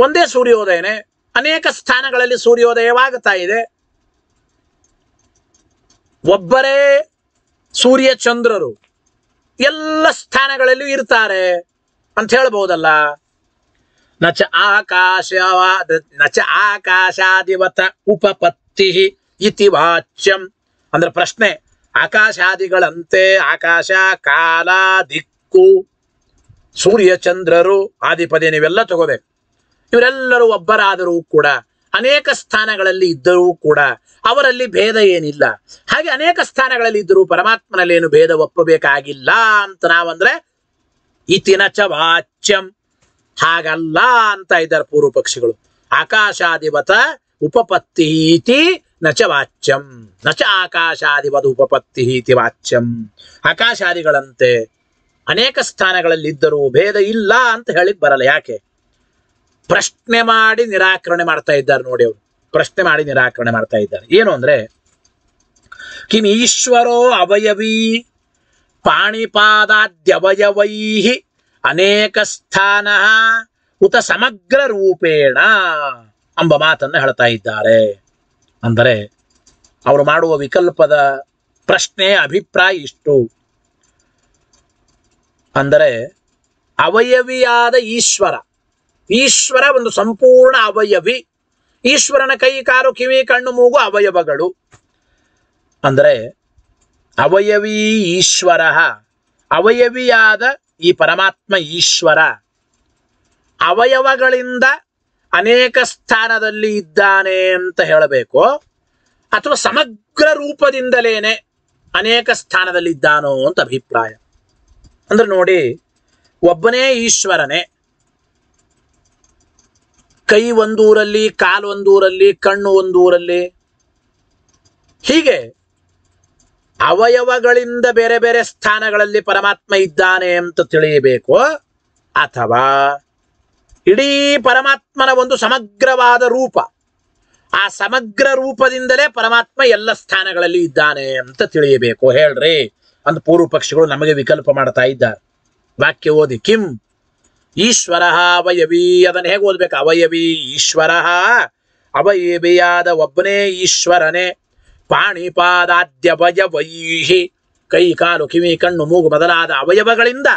ಒಂದೇ ಸೂರ್ಯೋದಯನೇ ಅನೇಕ ಸ್ಥಾನಗಳಲ್ಲಿ ಸೂರ್ಯೋದಯವಾಗುತ್ತಾ ಇದೆ ಒಬ್ಬರೇ ಸೂರ್ಯ ಚಂದ್ರರು ಎಲ್ಲ ಸ್ಥಾನಗಳಲ್ಲೂ ಇರ್ತಾರೆ ಅಂತ ಹೇಳ್ಬಹುದಲ್ಲ ನಚ ಆಕಾಶ ನಚ ಆಕಾಶಾದಿವತ ಉಪಪತ್ತಿ ಇತಿ ವಾಚ್ಯಂ ಅಂದ್ರೆ ಪ್ರಶ್ನೆ ಆಕಾಶಾದಿಗಳಂತೆ ಆಕಾಶ ಕಾಲ ದಿಕ್ಕು ಸೂರ್ಯ ಚಂದ್ರರು ಆದಿಪದಿ ನೀವೆಲ್ಲ ತಗೋಬೇಕು ಇವರೆಲ್ಲರೂ ಒಬ್ಬರಾದರೂ ಕೂಡ ಅನೇಕ ಸ್ಥಾನಗಳಲ್ಲಿ ಇದ್ದರೂ ಕೂಡ ಅವರಲ್ಲಿ ಭೇದ ಏನಿಲ್ಲ ಹಾಗೆ ಅನೇಕ ಸ್ಥಾನಗಳಲ್ಲಿ ಇದ್ದರೂ ಪರಮಾತ್ಮನಲ್ಲಿ ಏನು ಭೇದ ಒಪ್ಪಬೇಕಾಗಿಲ್ಲ ಅಂತ ನಾವಂದ್ರೆ ಇತಿನ ಚ ವಾಚ್ಯಂ ಹಾಗಲ್ಲ ಅಂತ ಇದ್ದಾರೆ ಪೂರ್ವ ಪಕ್ಷಿಗಳು ಆಕಾಶಾಧಿಪತ ಉಪಪತ್ತಿ ನ ಚ ವಾಚ್ಯಂ ನ ಚ ಉಪಪತ್ತಿ ಇತಿ ವಾಚ್ಯಂ ಆಕಾಶಾದಿಗಳಂತೆ ಅನೇಕ ಸ್ಥಾನಗಳಲ್ಲಿ ಇದ್ದರೂ ಭೇದ ಇಲ್ಲ ಅಂತ ಹೇಳಿ ಬರಲ್ಲ ಯಾಕೆ ಪ್ರಶ್ನೆ ಮಾಡಿ ನಿರಾಕರಣೆ ಮಾಡ್ತಾ ಇದ್ದಾರೆ ನೋಡಿ ಅವರು ಪ್ರಶ್ನೆ ಮಾಡಿ ನಿರಾಕರಣೆ ಮಾಡ್ತಾ ಇದ್ದಾರೆ ಏನು ಅಂದ್ರೆ ಕಿಮ್ ಈಶ್ವರೋ ಅವಯವೀ ಪಾಣಿಪಾದ್ಯವಯವೈ ಅನೇಕ ಸ್ಥಾನ ಉತ ಸಮಗ್ರ ರೂಪೇಣ ಎಂಬ ಮಾತನ್ನು ಹೇಳ್ತಾ ಇದ್ದಾರೆ ಅಂದರೆ ಅವರು ಮಾಡುವ ವಿಕಲ್ಪದ ಪ್ರಶ್ನೆ ಅಭಿಪ್ರಾಯ ಇಷ್ಟು ಅಂದರೆ ಅವಯವಿಯಾದ ಈಶ್ವರ ಈಶ್ವರ ಒಂದು ಸಂಪೂರ್ಣ ಅವಯವಿ ಈಶ್ವರನ ಕೈ ಕಾರು ಕಿವಿ ಕಣ್ಣು ಮೂಗು ಅವಯವಗಳು ಅಂದರೆ ಅವಯವೀ ಈಶ್ವರ ಅವಯವಿಯಾದ ಈ ಪರಮಾತ್ಮ ಈಶ್ವರ ಅವಯವಗಳಿಂದ ಅನೇಕ ಸ್ಥಾನದಲ್ಲಿ ಇದ್ದಾನೆ ಅಂತ ಹೇಳಬೇಕು ಅಥವಾ ಸಮಗ್ರ ರೂಪದಿಂದಲೇನೆ ಅನೇಕ ಸ್ಥಾನದಲ್ಲಿದ್ದಾನೋ ಅಂತ ಅಭಿಪ್ರಾಯ ಅಂದ್ರೆ ನೋಡಿ ಒಬ್ಬನೇ ಈಶ್ವರನೇ ಕೈ ಒಂದೂರಲ್ಲಿ ಕಾಲು ಒಂದೂರಲ್ಲಿ ಕಣ್ಣು ಒಂದೂರಲ್ಲಿ ಹೀಗೆ ಅವಯವಗಳಿಂದ ಬೇರೆ ಬೇರೆ ಸ್ಥಾನಗಳಲ್ಲಿ ಪರಮಾತ್ಮ ಇದ್ದಾನೆ ಅಂತ ತಿಳಿಯಬೇಕು ಅಥವಾ ಇಡೀ ಪರಮಾತ್ಮನ ಒಂದು ಸಮಗ್ರವಾದ ರೂಪ ಆ ಸಮಗ್ರ ರೂಪದಿಂದಲೇ ಪರಮಾತ್ಮ ಎಲ್ಲ ಸ್ಥಾನಗಳಲ್ಲಿ ಇದ್ದಾನೆ ಅಂತ ತಿಳಿಯಬೇಕು ಹೇಳ್ರಿ ಅಂತ ಪೂರ್ವ ಪಕ್ಷಿಗಳು ನಮಗೆ ವಿಕಲ್ಪ ಮಾಡ್ತಾ ಇದ್ದಾರೆ ವಾಕ್ಯ ಓದಿ ಕಿಂ ಈಶ್ವರ ಅವಯವಿ ಅದನ್ನು ಹೇಗೆ ಓದ್ಬೇಕು ಅವಯವಿ ಈಶ್ವರ ಅವಯವಿಯಾದ ಒಬ್ಬನೇ ಈಶ್ವರನೇ ಪಾಣಿಪಾದಾದ್ಯವಯ ವೈಹಿ ಕೈ ಕಾಲು ಕಿವಿ ಕಣ್ಣು ಮೂಗು ಮೊದಲಾದ ಅವಯವಗಳಿಂದ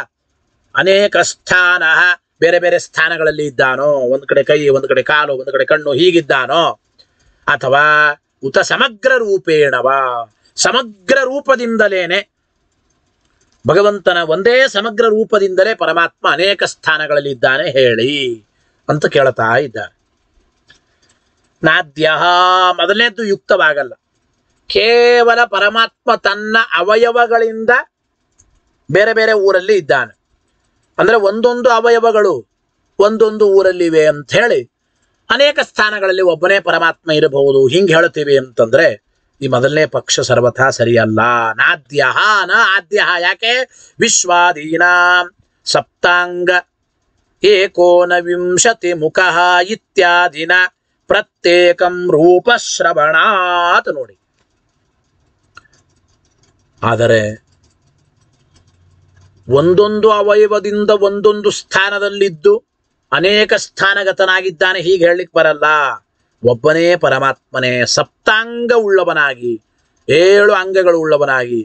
ಅನೇಕ ಸ್ಥಾನ ಬೇರೆ ಬೇರೆ ಸ್ಥಾನಗಳಲ್ಲಿ ಇದ್ದಾನೋ ಒಂದು ಕಡೆ ಕೈ ಒಂದು ಕಡೆ ಕಾಲು ಒಂದು ಕಡೆ ಕಣ್ಣು ಹೀಗಿದ್ದಾನೋ ಅಥವಾ ಉತ ಸಮಗ್ರ ರೂಪೇಣವಾ ಸಮಗ್ರ ರೂಪದಿಂದಲೇನೆ ಭಗವಂತನ ಒಂದೇ ಸಮಗ್ರ ರೂಪದಿಂದಲೇ ಪರಮಾತ್ಮ ಅನೇಕ ಸ್ಥಾನಗಳಲ್ಲಿ ಇದ್ದಾನೆ ಹೇಳಿ ಅಂತ ಕೇಳ್ತಾ ಇದ್ದಾರೆ ನಾದ್ಯ ಮೊದಲನೇದ್ದು ಯುಕ್ತವಾಗಲ್ಲ ಕೇವಲ ಪರಮಾತ್ಮ ತನ್ನ ಅವಯವಗಳಿಂದ ಬೇರೆ ಬೇರೆ ಊರಲ್ಲಿ ಇದ್ದಾನೆ ಅಂದರೆ ಒಂದೊಂದು ಅವಯವಗಳು ಒಂದೊಂದು ಊರಲ್ಲಿವೆ ಅಂತ ಹೇಳಿ ಅನೇಕ ಸ್ಥಾನಗಳಲ್ಲಿ ಒಬ್ಬನೇ ಪರಮಾತ್ಮ ಇರಬಹುದು ಹಿಂಗೆ ಹೇಳ್ತೀವಿ ಅಂತಂದ್ರೆ ಈ ಮೊದಲನೇ ಪಕ್ಷ ಸರ್ವಥಾ ಸರಿಯಲ್ಲ ನಾದ್ಯ ನ ಆದ್ಯ ಯಾಕೆ ವಿಶ್ವಾಧೀನ ಸಪ್ತಾಂಗ ಏಕೋನವಿಂಶತಿ ಮುಖ ಇತ್ಯಾದಿನ ಪ್ರತ್ಯೇಕಂ ರೂಪಶ್ರವಣಾತ್ ನೋಡಿ ಆದರೆ ಒಂದೊಂದು ಅವಯವದಿಂದ ಒಂದೊಂದು ಸ್ಥಾನದಲ್ಲಿದ್ದು ಅನೇಕ ಸ್ಥಾನಗತನಾಗಿದ್ದಾನೆ ಹೀಗೆ ಹೇಳಲಿಕ್ಕೆ ಬರಲ್ಲ ಒಬ್ಬನೇ ಪರಮಾತ್ಮನೇ ಸಪ್ತಾಂಗ ಉಳ್ಳವನಾಗಿ ಏಳು ಅಂಗಗಳು ಉಳ್ಳವನಾಗಿ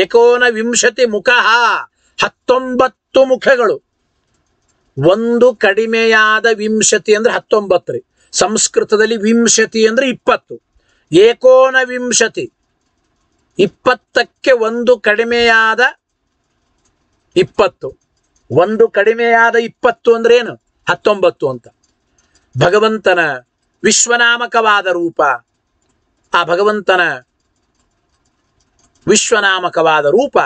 ಏಕೋನ ವಿಂಶತಿ ಮುಖಃ ಹತ್ತೊಂಬತ್ತು ಮುಖಗಳು ಒಂದು ಕಡಿಮೆಯಾದ ವಿಂಶತಿ ಅಂದ್ರೆ ಹತ್ತೊಂಬತ್ತು ರೀ ಸಂಸ್ಕೃತದಲ್ಲಿ ವಿಂಶತಿ ಅಂದ್ರೆ ಇಪ್ಪತ್ತು ಏಕೋನ ವಿಂಶತಿ ಇಪ್ಪತ್ತಕ್ಕೆ ಒಂದು ಕಡಿಮೆಯಾದ ಇಪ್ಪತ್ತು ಒಂದು ಕಡಿಮೆಯಾದ ಇಪ್ಪತ್ತು ಏನು ಹತ್ತೊಂಬತ್ತು ಅಂತ ಭಗವಂತನ ವಿಶ್ವನಾಮಕವಾದ ರೂಪ ಆ ಭಗವಂತನ ವಿಶ್ವನಾಮಕವಾದ ರೂಪ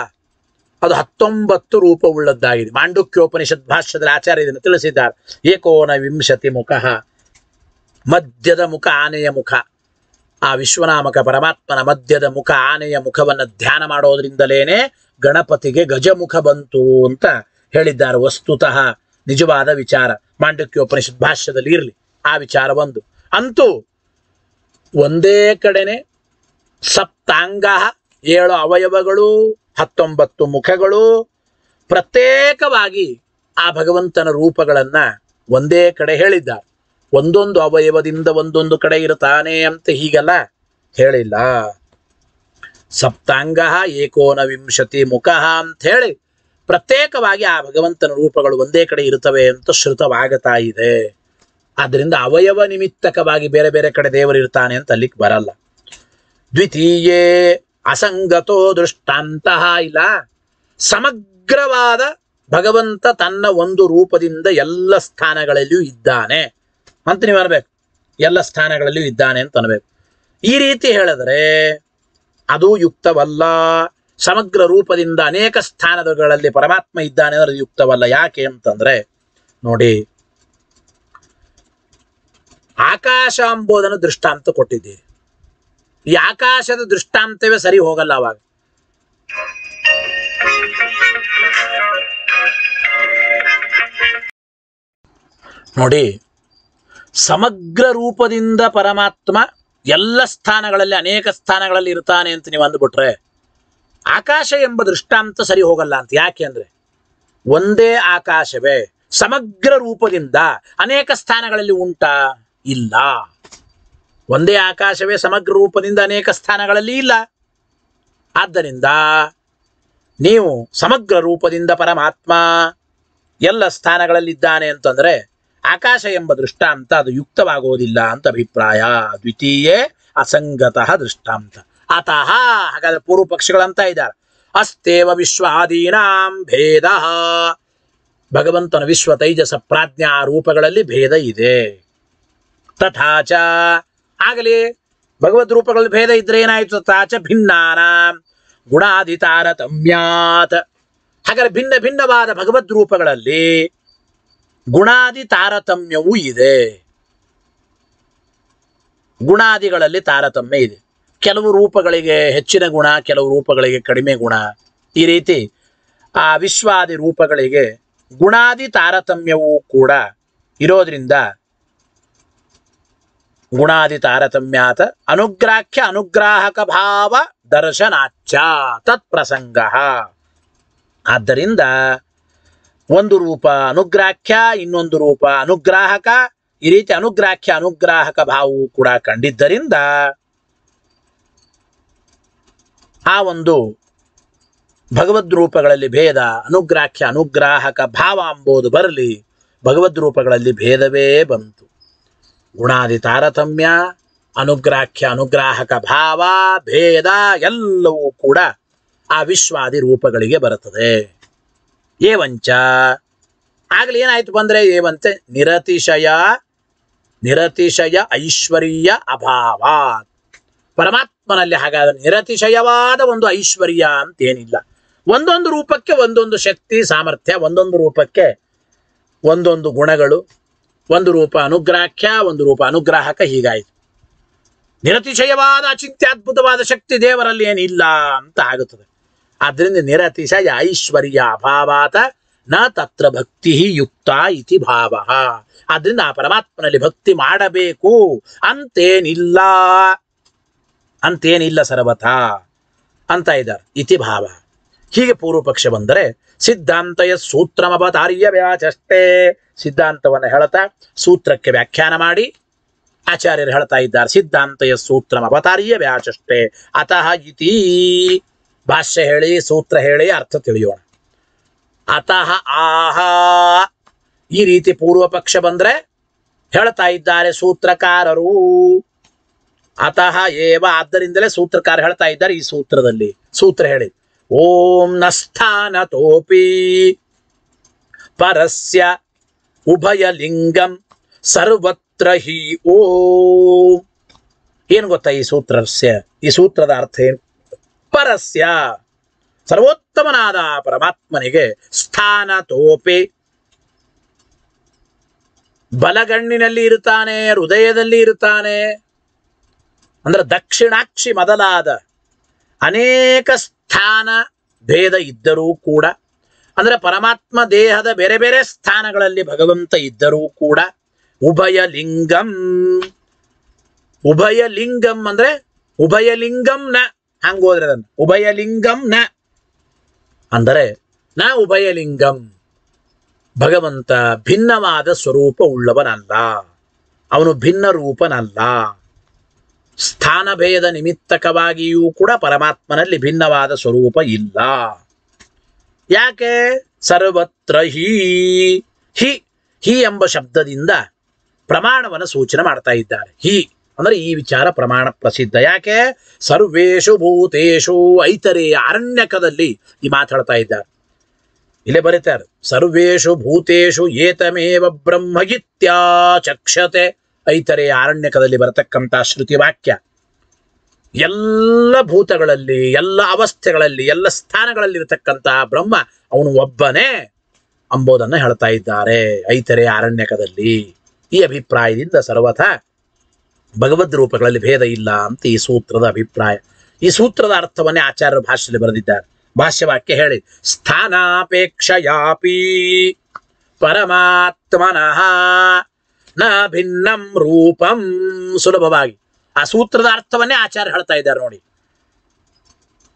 ಅದು ಹತ್ತೊಂಬತ್ತು ರೂಪವುಳ್ಳದ್ದಾಗಿದೆ ಮಾಂಡುಕ್ಯೋಪನಿಷತ್ ಭಾಷ್ಯದಲ್ಲಿ ಆಚಾರ್ಯ ಇದನ್ನು ತಿಳಿಸಿದ್ದಾರೆ ಏಕೋನ ವಿಂಶತಿ ಮುಖ ಮಧ್ಯದ ಮುಖ ಆನೆಯ ಮುಖ ಆ ವಿಶ್ವನಾಮಕ ಪರಮಾತ್ಮನ ಮಧ್ಯದ ಮುಖ ಆನೆಯ ಮುಖವನ್ನು ಧ್ಯಾನ ಮಾಡೋದ್ರಿಂದಲೇನೆ ಗಣಪತಿಗೆ ಗಜಮುಖ ಬಂತು ಅಂತ ಹೇಳಿದ್ದಾರೆ ವಸ್ತುತಃ ನಿಜವಾದ ವಿಚಾರ ಮಾಂಡಕ್ಯೋಪನಿಷತ್ ಭಾಷ್ಯದಲ್ಲಿ ಇರಲಿ ಆ ವಿಚಾರ ಒಂದು ಅಂತೂ ಒಂದೇ ಕಡೆನೆ ಸಪ್ತಾಂಗ ಏಳು ಅವಯವಗಳು ಹತ್ತೊಂಬತ್ತು ಮುಖಗಳು ಪ್ರತ್ಯೇಕವಾಗಿ ಆ ಭಗವಂತನ ರೂಪಗಳನ್ನು ಒಂದೇ ಕಡೆ ಹೇಳಿದ್ದಾರೆ ಒಂದೊಂದು ಅವಯವದಿಂದ ಒಂದೊಂದು ಕಡೆ ಇರುತ್ತಾನೆ ಅಂತ ಹೀಗಲ್ಲ ಹೇಳಿಲ್ಲ ಸಪ್ತಾಂಗ ಏಕೋನ ವಿಂಶತಿ ಮುಖಃ ಅಂತ ಹೇಳಿ ಪ್ರತ್ಯೇಕವಾಗಿ ಆ ಭಗವಂತನ ರೂಪಗಳು ಒಂದೇ ಕಡೆ ಇರುತ್ತವೆ ಅಂತ ಶ್ರುತವಾಗತಾ ಇದೆ ಆದ್ದರಿಂದ ಅವಯವ ನಿಮಿತ್ತಕವಾಗಿ ಬೇರೆ ಬೇರೆ ಕಡೆ ದೇವರು ಇರ್ತಾನೆ ಅಂತ ಅಲ್ಲಿಗೆ ಬರಲ್ಲ ದ್ವಿತೀಯೇ ಅಸಂಗತೋ ದೃಷ್ಟಾಂತಹ ಇಲ್ಲ ಸಮಗ್ರವಾದ ಭಗವಂತ ತನ್ನ ಒಂದು ರೂಪದಿಂದ ಎಲ್ಲ ಸ್ಥಾನಗಳಲ್ಲಿಯೂ ಇದ್ದಾನೆ ಅಂತ ನೀವು ಅನ್ಬೇಕು ಎಲ್ಲ ಸ್ಥಾನಗಳಲ್ಲಿಯೂ ಇದ್ದಾನೆ ಅಂತ ಅನ್ಬೇಕು ಈ ರೀತಿ ಹೇಳಿದ್ರೆ ಅದು ಯುಕ್ತವಲ್ಲ ಸಮಗ್ರ ರೂಪದಿಂದ ಅನೇಕ ಸ್ಥಾನಗಳಲ್ಲಿ ಪರಮಾತ್ಮ ಇದ್ದಾನೆ ಅಂದ್ರೆ ಯುಕ್ತವಲ್ಲ ಯಾಕೆ ಅಂತಂದ್ರೆ ನೋಡಿ ಆಕಾಶ ಎಂಬುದನ್ನು ದೃಷ್ಟಾಂತ ಕೊಟ್ಟಿದ್ದೀರಿ ಈ ಆಕಾಶದ ದೃಷ್ಟಾಂತವೇ ಸರಿ ಹೋಗಲ್ಲ ಅವಾಗ ನೋಡಿ ಸಮಗ್ರ ರೂಪದಿಂದ ಪರಮಾತ್ಮ ಎಲ್ಲ ಸ್ಥಾನಗಳಲ್ಲಿ ಅನೇಕ ಸ್ಥಾನಗಳಲ್ಲಿ ಇರ್ತಾನೆ ಅಂತ ನೀವು ಅಂದ್ಬಿಟ್ರೆ ಆಕಾಶ ಎಂಬ ದೃಷ್ಟಾಂತ ಸರಿ ಹೋಗಲ್ಲ ಅಂತ ಯಾಕೆ ಅಂದರೆ ಒಂದೇ ಆಕಾಶವೇ ಸಮಗ್ರ ರೂಪದಿಂದ ಅನೇಕ ಸ್ಥಾನಗಳಲ್ಲಿ ಉಂಟಾ ಇಲ್ಲ ಒಂದೇ ಆಕಾಶವೇ ಸಮಗ್ರ ರೂಪದಿಂದ ಅನೇಕ ಸ್ಥಾನಗಳಲ್ಲಿ ಇಲ್ಲ ಆದ್ದರಿಂದ ನೀವು ಸಮಗ್ರ ರೂಪದಿಂದ ಪರಮಾತ್ಮ ಎಲ್ಲ ಸ್ಥಾನಗಳಲ್ಲಿದ್ದಾನೆ ಅಂತಂದರೆ ಆಕಾಶ ಎಂಬ ದೃಷ್ಟಾಂತ ಅದು ಯುಕ್ತವಾಗುವುದಿಲ್ಲ ಅಂತ ಅಭಿಪ್ರಾಯ ದ್ವಿತೀಯ ಅಸಂಗತಃ ದೃಷ್ಟಾಂತ ಅತಹ ಹಾಗಾದ್ರೆ ಪೂರ್ವ ಪಕ್ಷಿಗಳಂತ ಇದ್ದಾರೆ ಅಸ್ತೇವ ವಿಶ್ವಾದೀನಾಂ ಭೇದ ಭಗವಂತನ ವಿಶ್ವ ತೈಜಸ ಪ್ರಾಜ್ಞಾ ರೂಪಗಳಲ್ಲಿ ಭೇದ ಇದೆ ತಥಾಚ ಆಗಲಿ ಭಗವದ್ ರೂಪಗಳಲ್ಲಿ ಭೇದ ಇದ್ರೆ ಏನಾಯಿತು ತಥಾಚ ಭಿನ್ನಾನ ಗುಣಾಧಿತಾರತಮ್ಯಾತ್ ಹಾಗಾದ್ರೆ ಭಿನ್ನ ಭಿನ್ನವಾದ ಭಗವದ್ ರೂಪಗಳಲ್ಲಿ ಗುಣಾದಿ ತಾರತಮ್ಯವೂ ಇದೆ ಗುಣಾದಿಗಳಲ್ಲಿ ತಾರತಮ್ಯ ಇದೆ ಕೆಲವು ರೂಪಗಳಿಗೆ ಹೆಚ್ಚಿನ ಗುಣ ಕೆಲವು ರೂಪಗಳಿಗೆ ಕಡಿಮೆ ಗುಣ ಈ ರೀತಿ ಆ ವಿಶ್ವಾದಿ ರೂಪಗಳಿಗೆ ಗುಣಾದಿ ತಾರತಮ್ಯವೂ ಕೂಡ ಇರೋದ್ರಿಂದ ಗುಣಾದಿ ತಾರತಮ್ಯಾತ ಅನುಗ್ರಾಖ್ಯ ಅನುಗ್ರಾಹಕ ಭಾವ ತತ್ ಪ್ರಸಂಗ ಆದ್ದರಿಂದ ಒಂದು ರೂಪ ಅನುಗ್ರಾಖ್ಯ ಇನ್ನೊಂದು ರೂಪ ಅನುಗ್ರಾಹಕ ಈ ರೀತಿ ಅನುಗ್ರಾಖ್ಯ ಅನುಗ್ರಾಹಕ ಭಾವವು ಕೂಡ ಕಂಡಿದ್ದರಿಂದ ಆ ಒಂದು ಭಗವದ್ ರೂಪಗಳಲ್ಲಿ ಭೇದ ಅನುಗ್ರಾಖ್ಯ ಅನುಗ್ರಾಹಕ ಭಾವ ಅಂಬೋದು ಬರಲಿ ಭಗವದ್ ರೂಪಗಳಲ್ಲಿ ಭೇದವೇ ಬಂತು ಗುಣಾದಿ ತಾರತಮ್ಯ ಅನುಗ್ರಾಖ್ಯ ಅನುಗ್ರಾಹಕ ಭಾವ ಭೇದ ಎಲ್ಲವೂ ಕೂಡ ಆ ವಿಶ್ವಾದಿ ರೂಪಗಳಿಗೆ ಬರುತ್ತದೆ ಏವಂಚ ಆಗಲಿ ಏನಾಯ್ತು ಬಂದರೆ ಏವಂತೆ ನಿರತಿಶಯ ನಿರತಿಶಯ ಐಶ್ವರ್ಯ ಅಭಾವ ಪರಮಾತ್ಮನಲ್ಲಿ ಹಾಗಾದ ನಿರತಿಶಯವಾದ ಒಂದು ಐಶ್ವರ್ಯ ಅಂತ ಏನಿಲ್ಲ ಒಂದೊಂದು ರೂಪಕ್ಕೆ ಒಂದೊಂದು ಶಕ್ತಿ ಸಾಮರ್ಥ್ಯ ಒಂದೊಂದು ರೂಪಕ್ಕೆ ಒಂದೊಂದು ಗುಣಗಳು ಒಂದು ರೂಪ ಅನುಗ್ರಾಹ್ಯ ಒಂದು ರೂಪ ಅನುಗ್ರಾಹಕ ಹೀಗಾಯಿತು ನಿರತಿಶಯವಾದ ಅದ್ಭುತವಾದ ಶಕ್ತಿ ದೇವರಲ್ಲಿ ಏನಿಲ್ಲ ಅಂತ ಆಗುತ್ತದೆ ಆದ್ರಿಂದ ನಿರತಿಶಯ ಐಶ್ವರ್ಯ ಅಭಾವಾತ ನ ತತ್ರ ಭಕ್ತಿ ಯುಕ್ತ ಇತಿ ಭಾವ ಆದ್ರಿಂದ ಆ ಪರಮಾತ್ಮನಲ್ಲಿ ಭಕ್ತಿ ಮಾಡಬೇಕು ಅಂತೇನಿಲ್ಲ ಅಂತೇನಿಲ್ಲ ಸರ್ವಥ ಅಂತ ಇದ್ದಾರೆ ಇತಿ ಭಾವ ಹೀಗೆ ಪೂರ್ವಪಕ್ಷ ಬಂದರೆ ಸಿದ್ಧಾಂತಯ ಸೂತ್ರಮವತಾರ್ಯ ವ್ಯಾಚಷ್ಟೇ ಸಿದ್ಧಾಂತವನ್ನು ಹೇಳ್ತಾ ಸೂತ್ರಕ್ಕೆ ವ್ಯಾಖ್ಯಾನ ಮಾಡಿ ಆಚಾರ್ಯರು ಹೇಳ್ತಾ ಇದ್ದಾರೆ ಸಿದ್ಧಾಂತಯ ಸೂತ್ರಮವತಾರ್ಯ ವ್ಯಾಚಷ್ಟೇ ಅತಃ ಇತಿ ಭಾಷ್ಯ ಹೇಳಿ ಸೂತ್ರ ಹೇಳಿ ಅರ್ಥ ತಿಳಿಯೋಣ ಅತಃ ಆಹಾ ಈ ರೀತಿ ಪೂರ್ವ ಪಕ್ಷ ಬಂದ್ರೆ ಹೇಳ್ತಾ ಇದ್ದಾರೆ ಸೂತ್ರಕಾರರು ಅತಃ ಏವ ಆದ್ದರಿಂದಲೇ ಸೂತ್ರಕಾರ ಹೇಳ್ತಾ ಇದ್ದಾರೆ ಈ ಸೂತ್ರದಲ್ಲಿ ಸೂತ್ರ ಹೇಳಿ ಓಂ ನಸ್ಥಾನ ತೋಪಿ ಪರಸ್ಯ ಉಭಯ ಲಿಂಗಂ ಸರ್ವತ್ರ ಹಿ ಓ ಏನು ಗೊತ್ತಾ ಈ ಸೂತ್ರಸ್ಯ ಈ ಸೂತ್ರದ ಅರ್ಥ ಏನು ಪರಸ್ಯ ಸರ್ವೋತ್ತಮನಾದ ಪರಮಾತ್ಮನಿಗೆ ಸ್ಥಾನ ತೋಪಿ ಬಲಗಣ್ಣಿನಲ್ಲಿ ಇರುತ್ತಾನೆ ಹೃದಯದಲ್ಲಿ ಇರುತ್ತಾನೆ ಅಂದ್ರೆ ದಕ್ಷಿಣಾಕ್ಷಿ ಮೊದಲಾದ ಅನೇಕ ಸ್ಥಾನ ಭೇದ ಇದ್ದರೂ ಕೂಡ ಅಂದ್ರೆ ಪರಮಾತ್ಮ ದೇಹದ ಬೇರೆ ಬೇರೆ ಸ್ಥಾನಗಳಲ್ಲಿ ಭಗವಂತ ಇದ್ದರೂ ಕೂಡ ಉಭಯ ಲಿಂಗಂ ಉಭಯ ಲಿಂಗಂ ಅಂದ್ರೆ ಉಭಯ ಲಿಂಗಂನ ಹಂಗೋದ್ರೆ ಉಭಯಲಿಂಗಂ ನ ಅಂದರೆ ನ ಉಭಯಲಿಂಗಂ ಭಗವಂತ ಭಿನ್ನವಾದ ಸ್ವರೂಪ ಉಳ್ಳವನಲ್ಲ ಅವನು ಭಿನ್ನ ರೂಪನಲ್ಲ ಸ್ಥಾನಭೇದ ನಿಮಿತ್ತಕವಾಗಿಯೂ ಕೂಡ ಪರಮಾತ್ಮನಲ್ಲಿ ಭಿನ್ನವಾದ ಸ್ವರೂಪ ಇಲ್ಲ ಯಾಕೆ ಸರ್ವತ್ರ ಹಿ ಹಿ ಹಿ ಎಂಬ ಶಬ್ದದಿಂದ ಪ್ರಮಾಣವನ್ನು ಸೂಚನೆ ಮಾಡ್ತಾ ಇದ್ದಾರೆ ಹಿ ಅಂದರೆ ಈ ವಿಚಾರ ಪ್ರಮಾಣ ಪ್ರಸಿದ್ಧ ಯಾಕೆ ಸರ್ವೇಶು ಭೂತೇಶು ಐತರೇ ಅರಣ್ಯಕದಲ್ಲಿ ಈ ಮಾತಾಡ್ತಾ ಇದ್ದಾರೆ ಇಲ್ಲೇ ಬರೀತಾರೆ ಸರ್ವೇಶು ಭೂತೇಶು ಏತಮೇವ ಬ್ರಹ್ಮಗಿತ್ಯ ಚಕ್ಷತೆ ಐತರೆ ಅರಣ್ಯಕದಲ್ಲಿ ಬರತಕ್ಕಂಥ ಶ್ರುತಿ ವಾಕ್ಯ ಎಲ್ಲ ಭೂತಗಳಲ್ಲಿ ಎಲ್ಲ ಅವಸ್ಥೆಗಳಲ್ಲಿ ಎಲ್ಲ ಸ್ಥಾನಗಳಲ್ಲಿ ಇರತಕ್ಕಂತಹ ಬ್ರಹ್ಮ ಅವನು ಒಬ್ಬನೇ ಅಂಬೋದನ್ನು ಹೇಳ್ತಾ ಇದ್ದಾರೆ ಐತರೆ ಅರಣ್ಯಕದಲ್ಲಿ ಈ ಅಭಿಪ್ರಾಯದಿಂದ ಸರ್ವಥ ಭಗವದ್ ರೂಪಗಳಲ್ಲಿ ಭೇದ ಇಲ್ಲ ಅಂತ ಈ ಸೂತ್ರದ ಅಭಿಪ್ರಾಯ ಈ ಸೂತ್ರದ ಅರ್ಥವನ್ನೇ ಆಚಾರ್ಯ ಭಾಷೆಯಲ್ಲಿ ಬರೆದಿದ್ದಾರೆ ಭಾಷ್ಯವಾಕ್ಯ ಹೇಳಿ ಸ್ಥಾನಾಪೇಕ್ಷಯಾಪಿ ಪರಮಾತ್ಮನಃ ನ ಭಿನ್ನಂ ರೂಪಂ ಸುಲಭವಾಗಿ ಆ ಸೂತ್ರದ ಅರ್ಥವನ್ನೇ ಆಚಾರ್ಯ ಹೇಳ್ತಾ ಇದ್ದಾರೆ ನೋಡಿ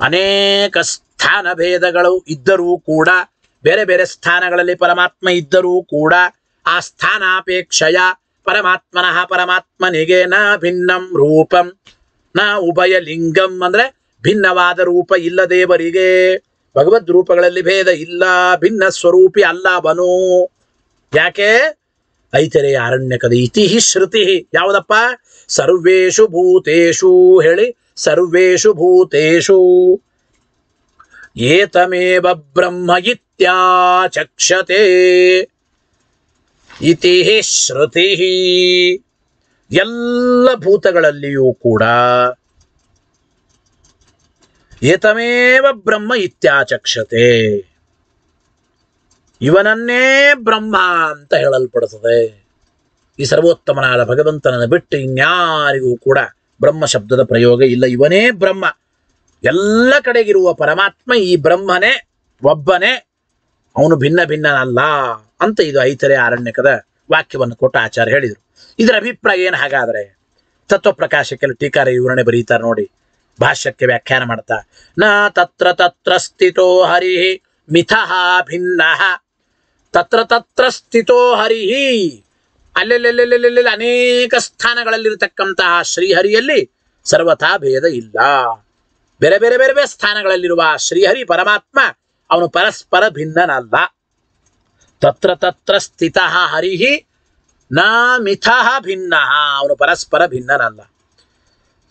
ಅನೇಕ ಸ್ಥಾನ ಭೇದಗಳು ಇದ್ದರೂ ಕೂಡ ಬೇರೆ ಬೇರೆ ಸ್ಥಾನಗಳಲ್ಲಿ ಪರಮಾತ್ಮ ಇದ್ದರೂ ಕೂಡ ಆ ಸ್ಥಾನಾಪೇಕ್ಷಯ ಪರಮಾತ್ಮನಃ ಪರಮಾತ್ಮನಿಗೆ ನ ಭಿನ್ನಂ ರೂಪಂ ನ ಉಭಯ ಲಿಂಗಂ ಅಂದ್ರೆ ಭಿನ್ನವಾದ ರೂಪ ಇಲ್ಲ ದೇವರಿಗೆ ಭಗವದ್ ರೂಪಗಳಲ್ಲಿ ಭೇದ ಇಲ್ಲ ಭಿನ್ನ ಸ್ವರೂಪಿ ಅಲ್ಲ ಯಾಕೆ ಐತರೆ ಅರಣ್ಯಕದ ಇತಿ ಶ್ರುತಿ ಯಾವುದಪ್ಪ ಸರ್ವೇಶು ಭೂತೇಶು ಹೇಳಿ ಸರ್ವೇಶು ಭೂತೇಶು ಏತಮೇವ ಬ್ರಹ್ಮ ಇತ್ಯಾಚಕ್ಷತೆ ಇತಿ ಶ್ರುತಿ ಎಲ್ಲ ಭೂತಗಳಲ್ಲಿಯೂ ಕೂಡ ಏತಮೇವ ಬ್ರಹ್ಮ ಇತ್ಯಾಚಕ್ಷತೆ ಇವನನ್ನೇ ಬ್ರಹ್ಮ ಅಂತ ಹೇಳಲ್ಪಡುತ್ತದೆ ಈ ಸರ್ವೋತ್ತಮನಾದ ಭಗವಂತನನ್ನು ಬಿಟ್ಟು ಇನ್ಯಾರಿಗೂ ಕೂಡ ಬ್ರಹ್ಮ ಶಬ್ದದ ಪ್ರಯೋಗ ಇಲ್ಲ ಇವನೇ ಬ್ರಹ್ಮ ಎಲ್ಲ ಕಡೆಗಿರುವ ಪರಮಾತ್ಮ ಈ ಬ್ರಹ್ಮನೇ ಒಬ್ಬನೇ ಅವನು ಭಿನ್ನ ಭಿನ್ನನಲ್ಲ ಅಂತ ಇದು ಐತರೆ ಆರಣ್ಯಕದ ವಾಕ್ಯವನ್ನು ಕೊಟ್ಟು ಆಚಾರ್ಯ ಹೇಳಿದರು ಇದರ ಅಭಿಪ್ರಾಯ ಏನು ಹಾಗಾದರೆ ತತ್ವ ಕೆಲವು ಟೀಕಾರ ವಿವರಣೆ ಬರೀತಾರೆ ನೋಡಿ ಭಾಷ್ಯಕ್ಕೆ ವ್ಯಾಖ್ಯಾನ ಮಾಡ್ತಾ ನ ತತ್ರ ತತ್ರ ಸ್ಥಿತೋ ಹರಿ ಮಿಥಃ ಭಿನ್ನ ತತ್ರ ತತ್ರ ಸ್ಥಿತೋ ಹರಿ ಅಲ್ಲೆಲ್ಲೆಲ್ಲೆಲ್ಲೆಲ್ಲೆಲ್ಲ ಅನೇಕ ಸ್ಥಾನಗಳಲ್ಲಿರತಕ್ಕಂತಹ ಶ್ರೀಹರಿಯಲ್ಲಿ ಸರ್ವಥಾ ಭೇದ ಇಲ್ಲ ಬೇರೆ ಬೇರೆ ಬೇರೆ ಬೇರೆ ಸ್ಥಾನಗಳಲ್ಲಿರುವ ಶ್ರೀಹರಿ ಪರಮಾತ್ಮ ಅವನು ಪರಸ್ಪರ ಭಿನ್ನನಲ್ಲ ತತ್ರ ತತ್ರ ಸ್ಥಿತ ಹರಿಹಿ ನ ಮಿಥ ಭಿನ್ನ ಅವನು ಪರಸ್ಪರ ಭಿನ್ನನಲ್ಲ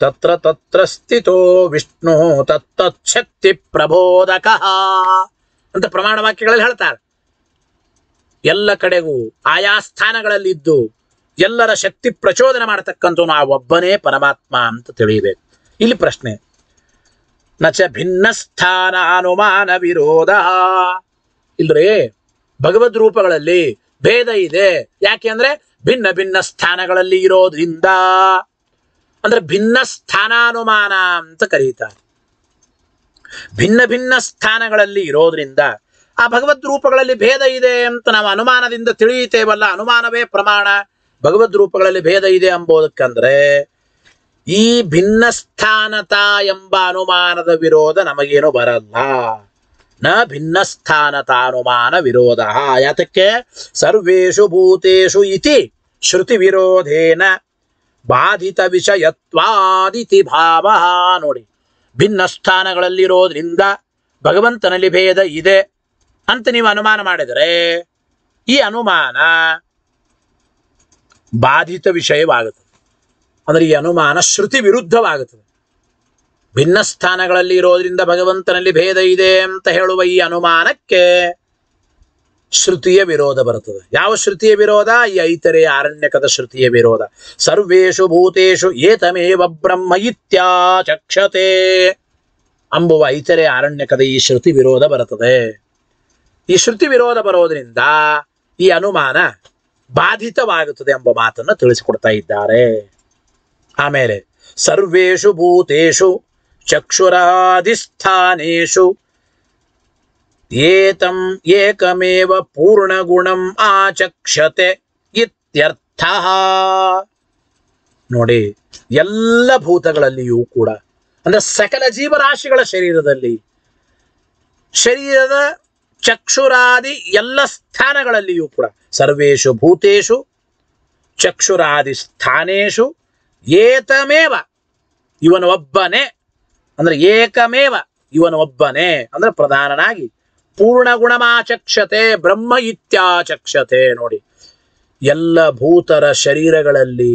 ತತ್ರ ತತ್ರ ಸ್ಥಿತೋ ವಿಷ್ಣು ತತ್ತಚ್ಛಕ್ತಿ ಪ್ರಬೋಧಕ ಅಂತ ಪ್ರಮಾಣ ವಾಕ್ಯಗಳಲ್ಲಿ ಹೇಳ್ತಾರೆ ಎಲ್ಲ ಕಡೆಗೂ ಆಯಾ ಸ್ಥಾನಗಳಲ್ಲಿದ್ದು ಎಲ್ಲರ ಶಕ್ತಿ ಪ್ರಚೋದನೆ ಮಾಡತಕ್ಕಂಥ ಆ ಒಬ್ಬನೇ ಪರಮಾತ್ಮ ಅಂತ ತಿಳಿಯಬೇಕು ಇಲ್ಲಿ ಪ್ರಶ್ನೆ ನಚ ಭಿನ್ನ ಸ್ಥಾನ ಅನುಮಾನ ವಿರೋಧ ಇಲ್ರೇ ಭಗವದ್ ರೂಪಗಳಲ್ಲಿ ಭೇದ ಇದೆ ಯಾಕೆ ಅಂದ್ರೆ ಭಿನ್ನ ಭಿನ್ನ ಸ್ಥಾನಗಳಲ್ಲಿ ಇರೋದ್ರಿಂದ ಅಂದ್ರೆ ಭಿನ್ನ ಸ್ಥಾನಾನುಮಾನ ಅಂತ ಕರೀತಾರೆ ಭಿನ್ನ ಭಿನ್ನ ಸ್ಥಾನಗಳಲ್ಲಿ ಇರೋದ್ರಿಂದ ಆ ಭಗವದ್ ರೂಪಗಳಲ್ಲಿ ಭೇದ ಇದೆ ಅಂತ ನಾವು ಅನುಮಾನದಿಂದ ತಿಳಿಯುತ್ತೇವಲ್ಲ ಅನುಮಾನವೇ ಪ್ರಮಾಣ ಭಗವದ್ ರೂಪಗಳಲ್ಲಿ ಭೇದ ಇದೆ ಎಂಬುದಕ್ಕಂದ್ರೆ ಈ ಭಿನ್ನ ಸ್ಥಾನತ ಎಂಬ ಅನುಮಾನದ ವಿರೋಧ ನಮಗೇನು ಬರಲ್ಲ ನ ಭಿನ್ನ ಅನುಮಾನ ವಿರೋಧ ಯಾತಕ್ಕೆ ಸರ್ವೇಷು ಭೂತೇಷು ಇತಿ ಶ್ರುತಿ ವಿರೋಧೇನ ಬಾಧಿತ ವಿಷಯತ್ವಾದಿತಿ ಭಾವ ನೋಡಿ ಭಿನ್ನ ಸ್ಥಾನಗಳಲ್ಲಿರೋದ್ರಿಂದ ಭಗವಂತನಲ್ಲಿ ಭೇದ ಇದೆ ಅಂತ ನೀವು ಅನುಮಾನ ಮಾಡಿದರೆ ಈ ಅನುಮಾನ ಬಾಧಿತ ವಿಷಯವಾಗುತ್ತದೆ ಅಂದರೆ ಈ ಅನುಮಾನ ಶ್ರುತಿ ವಿರುದ್ಧವಾಗುತ್ತದೆ ಭಿನ್ನ ಸ್ಥಾನಗಳಲ್ಲಿ ಇರೋದ್ರಿಂದ ಭಗವಂತನಲ್ಲಿ ಭೇದ ಇದೆ ಅಂತ ಹೇಳುವ ಈ ಅನುಮಾನಕ್ಕೆ ಶ್ರುತಿಯ ವಿರೋಧ ಬರ್ತದೆ ಯಾವ ಶ್ರುತಿಯ ವಿರೋಧ ಈ ಐತರೆ ಆರಣ್ಯಕದ ಶ್ರುತಿಯ ವಿರೋಧ ಸರ್ವೇಶು ಭೂತೇಶು ಏತಮೇವ ಬ್ರಹ್ಮ ಇತ್ಯಾಚಕ್ಷತೆ ಅಂಬುವ ಐತರೆ ಆರಣ್ಯಕದ ಈ ಶ್ರುತಿ ವಿರೋಧ ಬರುತ್ತದೆ ಈ ಶ್ರುತಿ ವಿರೋಧ ಬರೋದ್ರಿಂದ ಈ ಅನುಮಾನ ಬಾಧಿತವಾಗುತ್ತದೆ ಎಂಬ ಮಾತನ್ನು ತಿಳಿಸಿಕೊಡ್ತಾ ಇದ್ದಾರೆ ಆಮೇಲೆ ಸರ್ವೇಶು ಭೂತೇಶು चक्षुराधिष्ठानेषु ಏತಂ ಏಕಮೇವ ಪೂರ್ಣಗುಣಂ ಆಚಕ್ಷತೆ ಇತ್ಯರ್ಥ ನೋಡಿ ಎಲ್ಲ ಭೂತಗಳಲ್ಲಿಯೂ ಕೂಡ ಅಂದ್ರೆ ಸಕಲ ಜೀವರಾಶಿಗಳ ಶರೀರದಲ್ಲಿ ಶರೀರದ ಚಕ್ಷುರಾದಿ ಎಲ್ಲ ಸ್ಥಾನಗಳಲ್ಲಿಯೂ ಕೂಡ ಸರ್ವೇಶು ಭೂತೇಶು ಚಕ್ಷುರಾದಿ ಸ್ಥಾನೇಶು ಏತಮೇವ ಇವನು ಒಬ್ಬನೇ ಅಂದ್ರೆ ಏಕಮೇವ ಇವನು ಒಬ್ಬನೇ ಅಂದ್ರೆ ಪ್ರಧಾನನಾಗಿ ಪೂರ್ಣ ಗುಣಮಾಚಕ್ಷತೆ ಬ್ರಹ್ಮ ಇತ್ಯಾಚಕ್ಷತೆ ನೋಡಿ ಎಲ್ಲ ಭೂತರ ಶರೀರಗಳಲ್ಲಿ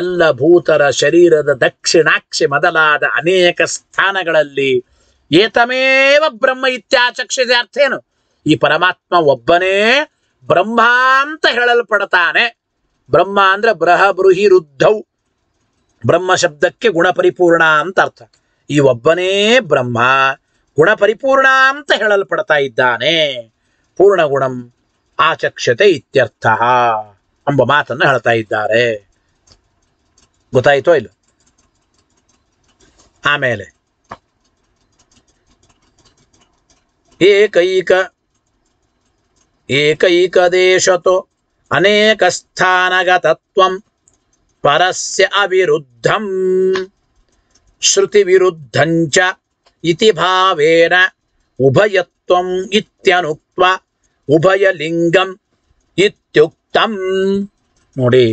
ಎಲ್ಲ ಭೂತರ ಶರೀರದ ದಕ್ಷಿಣಾಕ್ಷಿ ಮೊದಲಾದ ಅನೇಕ ಸ್ಥಾನಗಳಲ್ಲಿ ಏತಮೇವ ಬ್ರಹ್ಮ ಇತ್ಯಾಚಕ್ಷತೆ ಏನು ಈ ಪರಮಾತ್ಮ ಒಬ್ಬನೇ ಬ್ರಹ್ಮ ಅಂತ ಹೇಳಲ್ಪಡತಾನೆ ಬ್ರಹ್ಮ ಅಂದ್ರೆ ಬ್ರಹ ಬ್ರಹ್ಮ ಶಬ್ದಕ್ಕೆ ಗುಣಪರಿಪೂರ್ಣ ಅಂತ ಅರ್ಥ ಈ ಒಬ್ಬನೇ ಬ್ರಹ್ಮ ಗುಣ ಪರಿಪೂರ್ಣಂ ಅಂತ ಹೇಳಲ್ಪಡತಾ ಇದ್ದಾನೆ ಪೂರ್ಣ ಗುಣಂ ಆಚಕ್ಷತೆ ಇತ್ಯರ್ಥ 함ಬ ಮಾತನ್ನ ಹೇಳ್ತಾ ಇದ್ದಾರೆ ಗೊತ್ತಾಯಿತೋ ಇಲ್ಲ ಆಮೇಲೆ ಏಕೈಕ ಏಕೈಕ ದೇಶತೋ ಅನೇಕ ಸ್ಥಾನ ಗತತ್ವಂ ಪರಸ್ಯ ಅವिरुद्धಂ ಶ್ರುತಿವಿರುದ್ಧಂಚ ಇತಿ ಭಾವೇನ ಉಭಯತ್ವಂ ಉಭಯಲಿಂಗಂ ಇತ್ಯುಕ್ತಂ ನೋಡಿ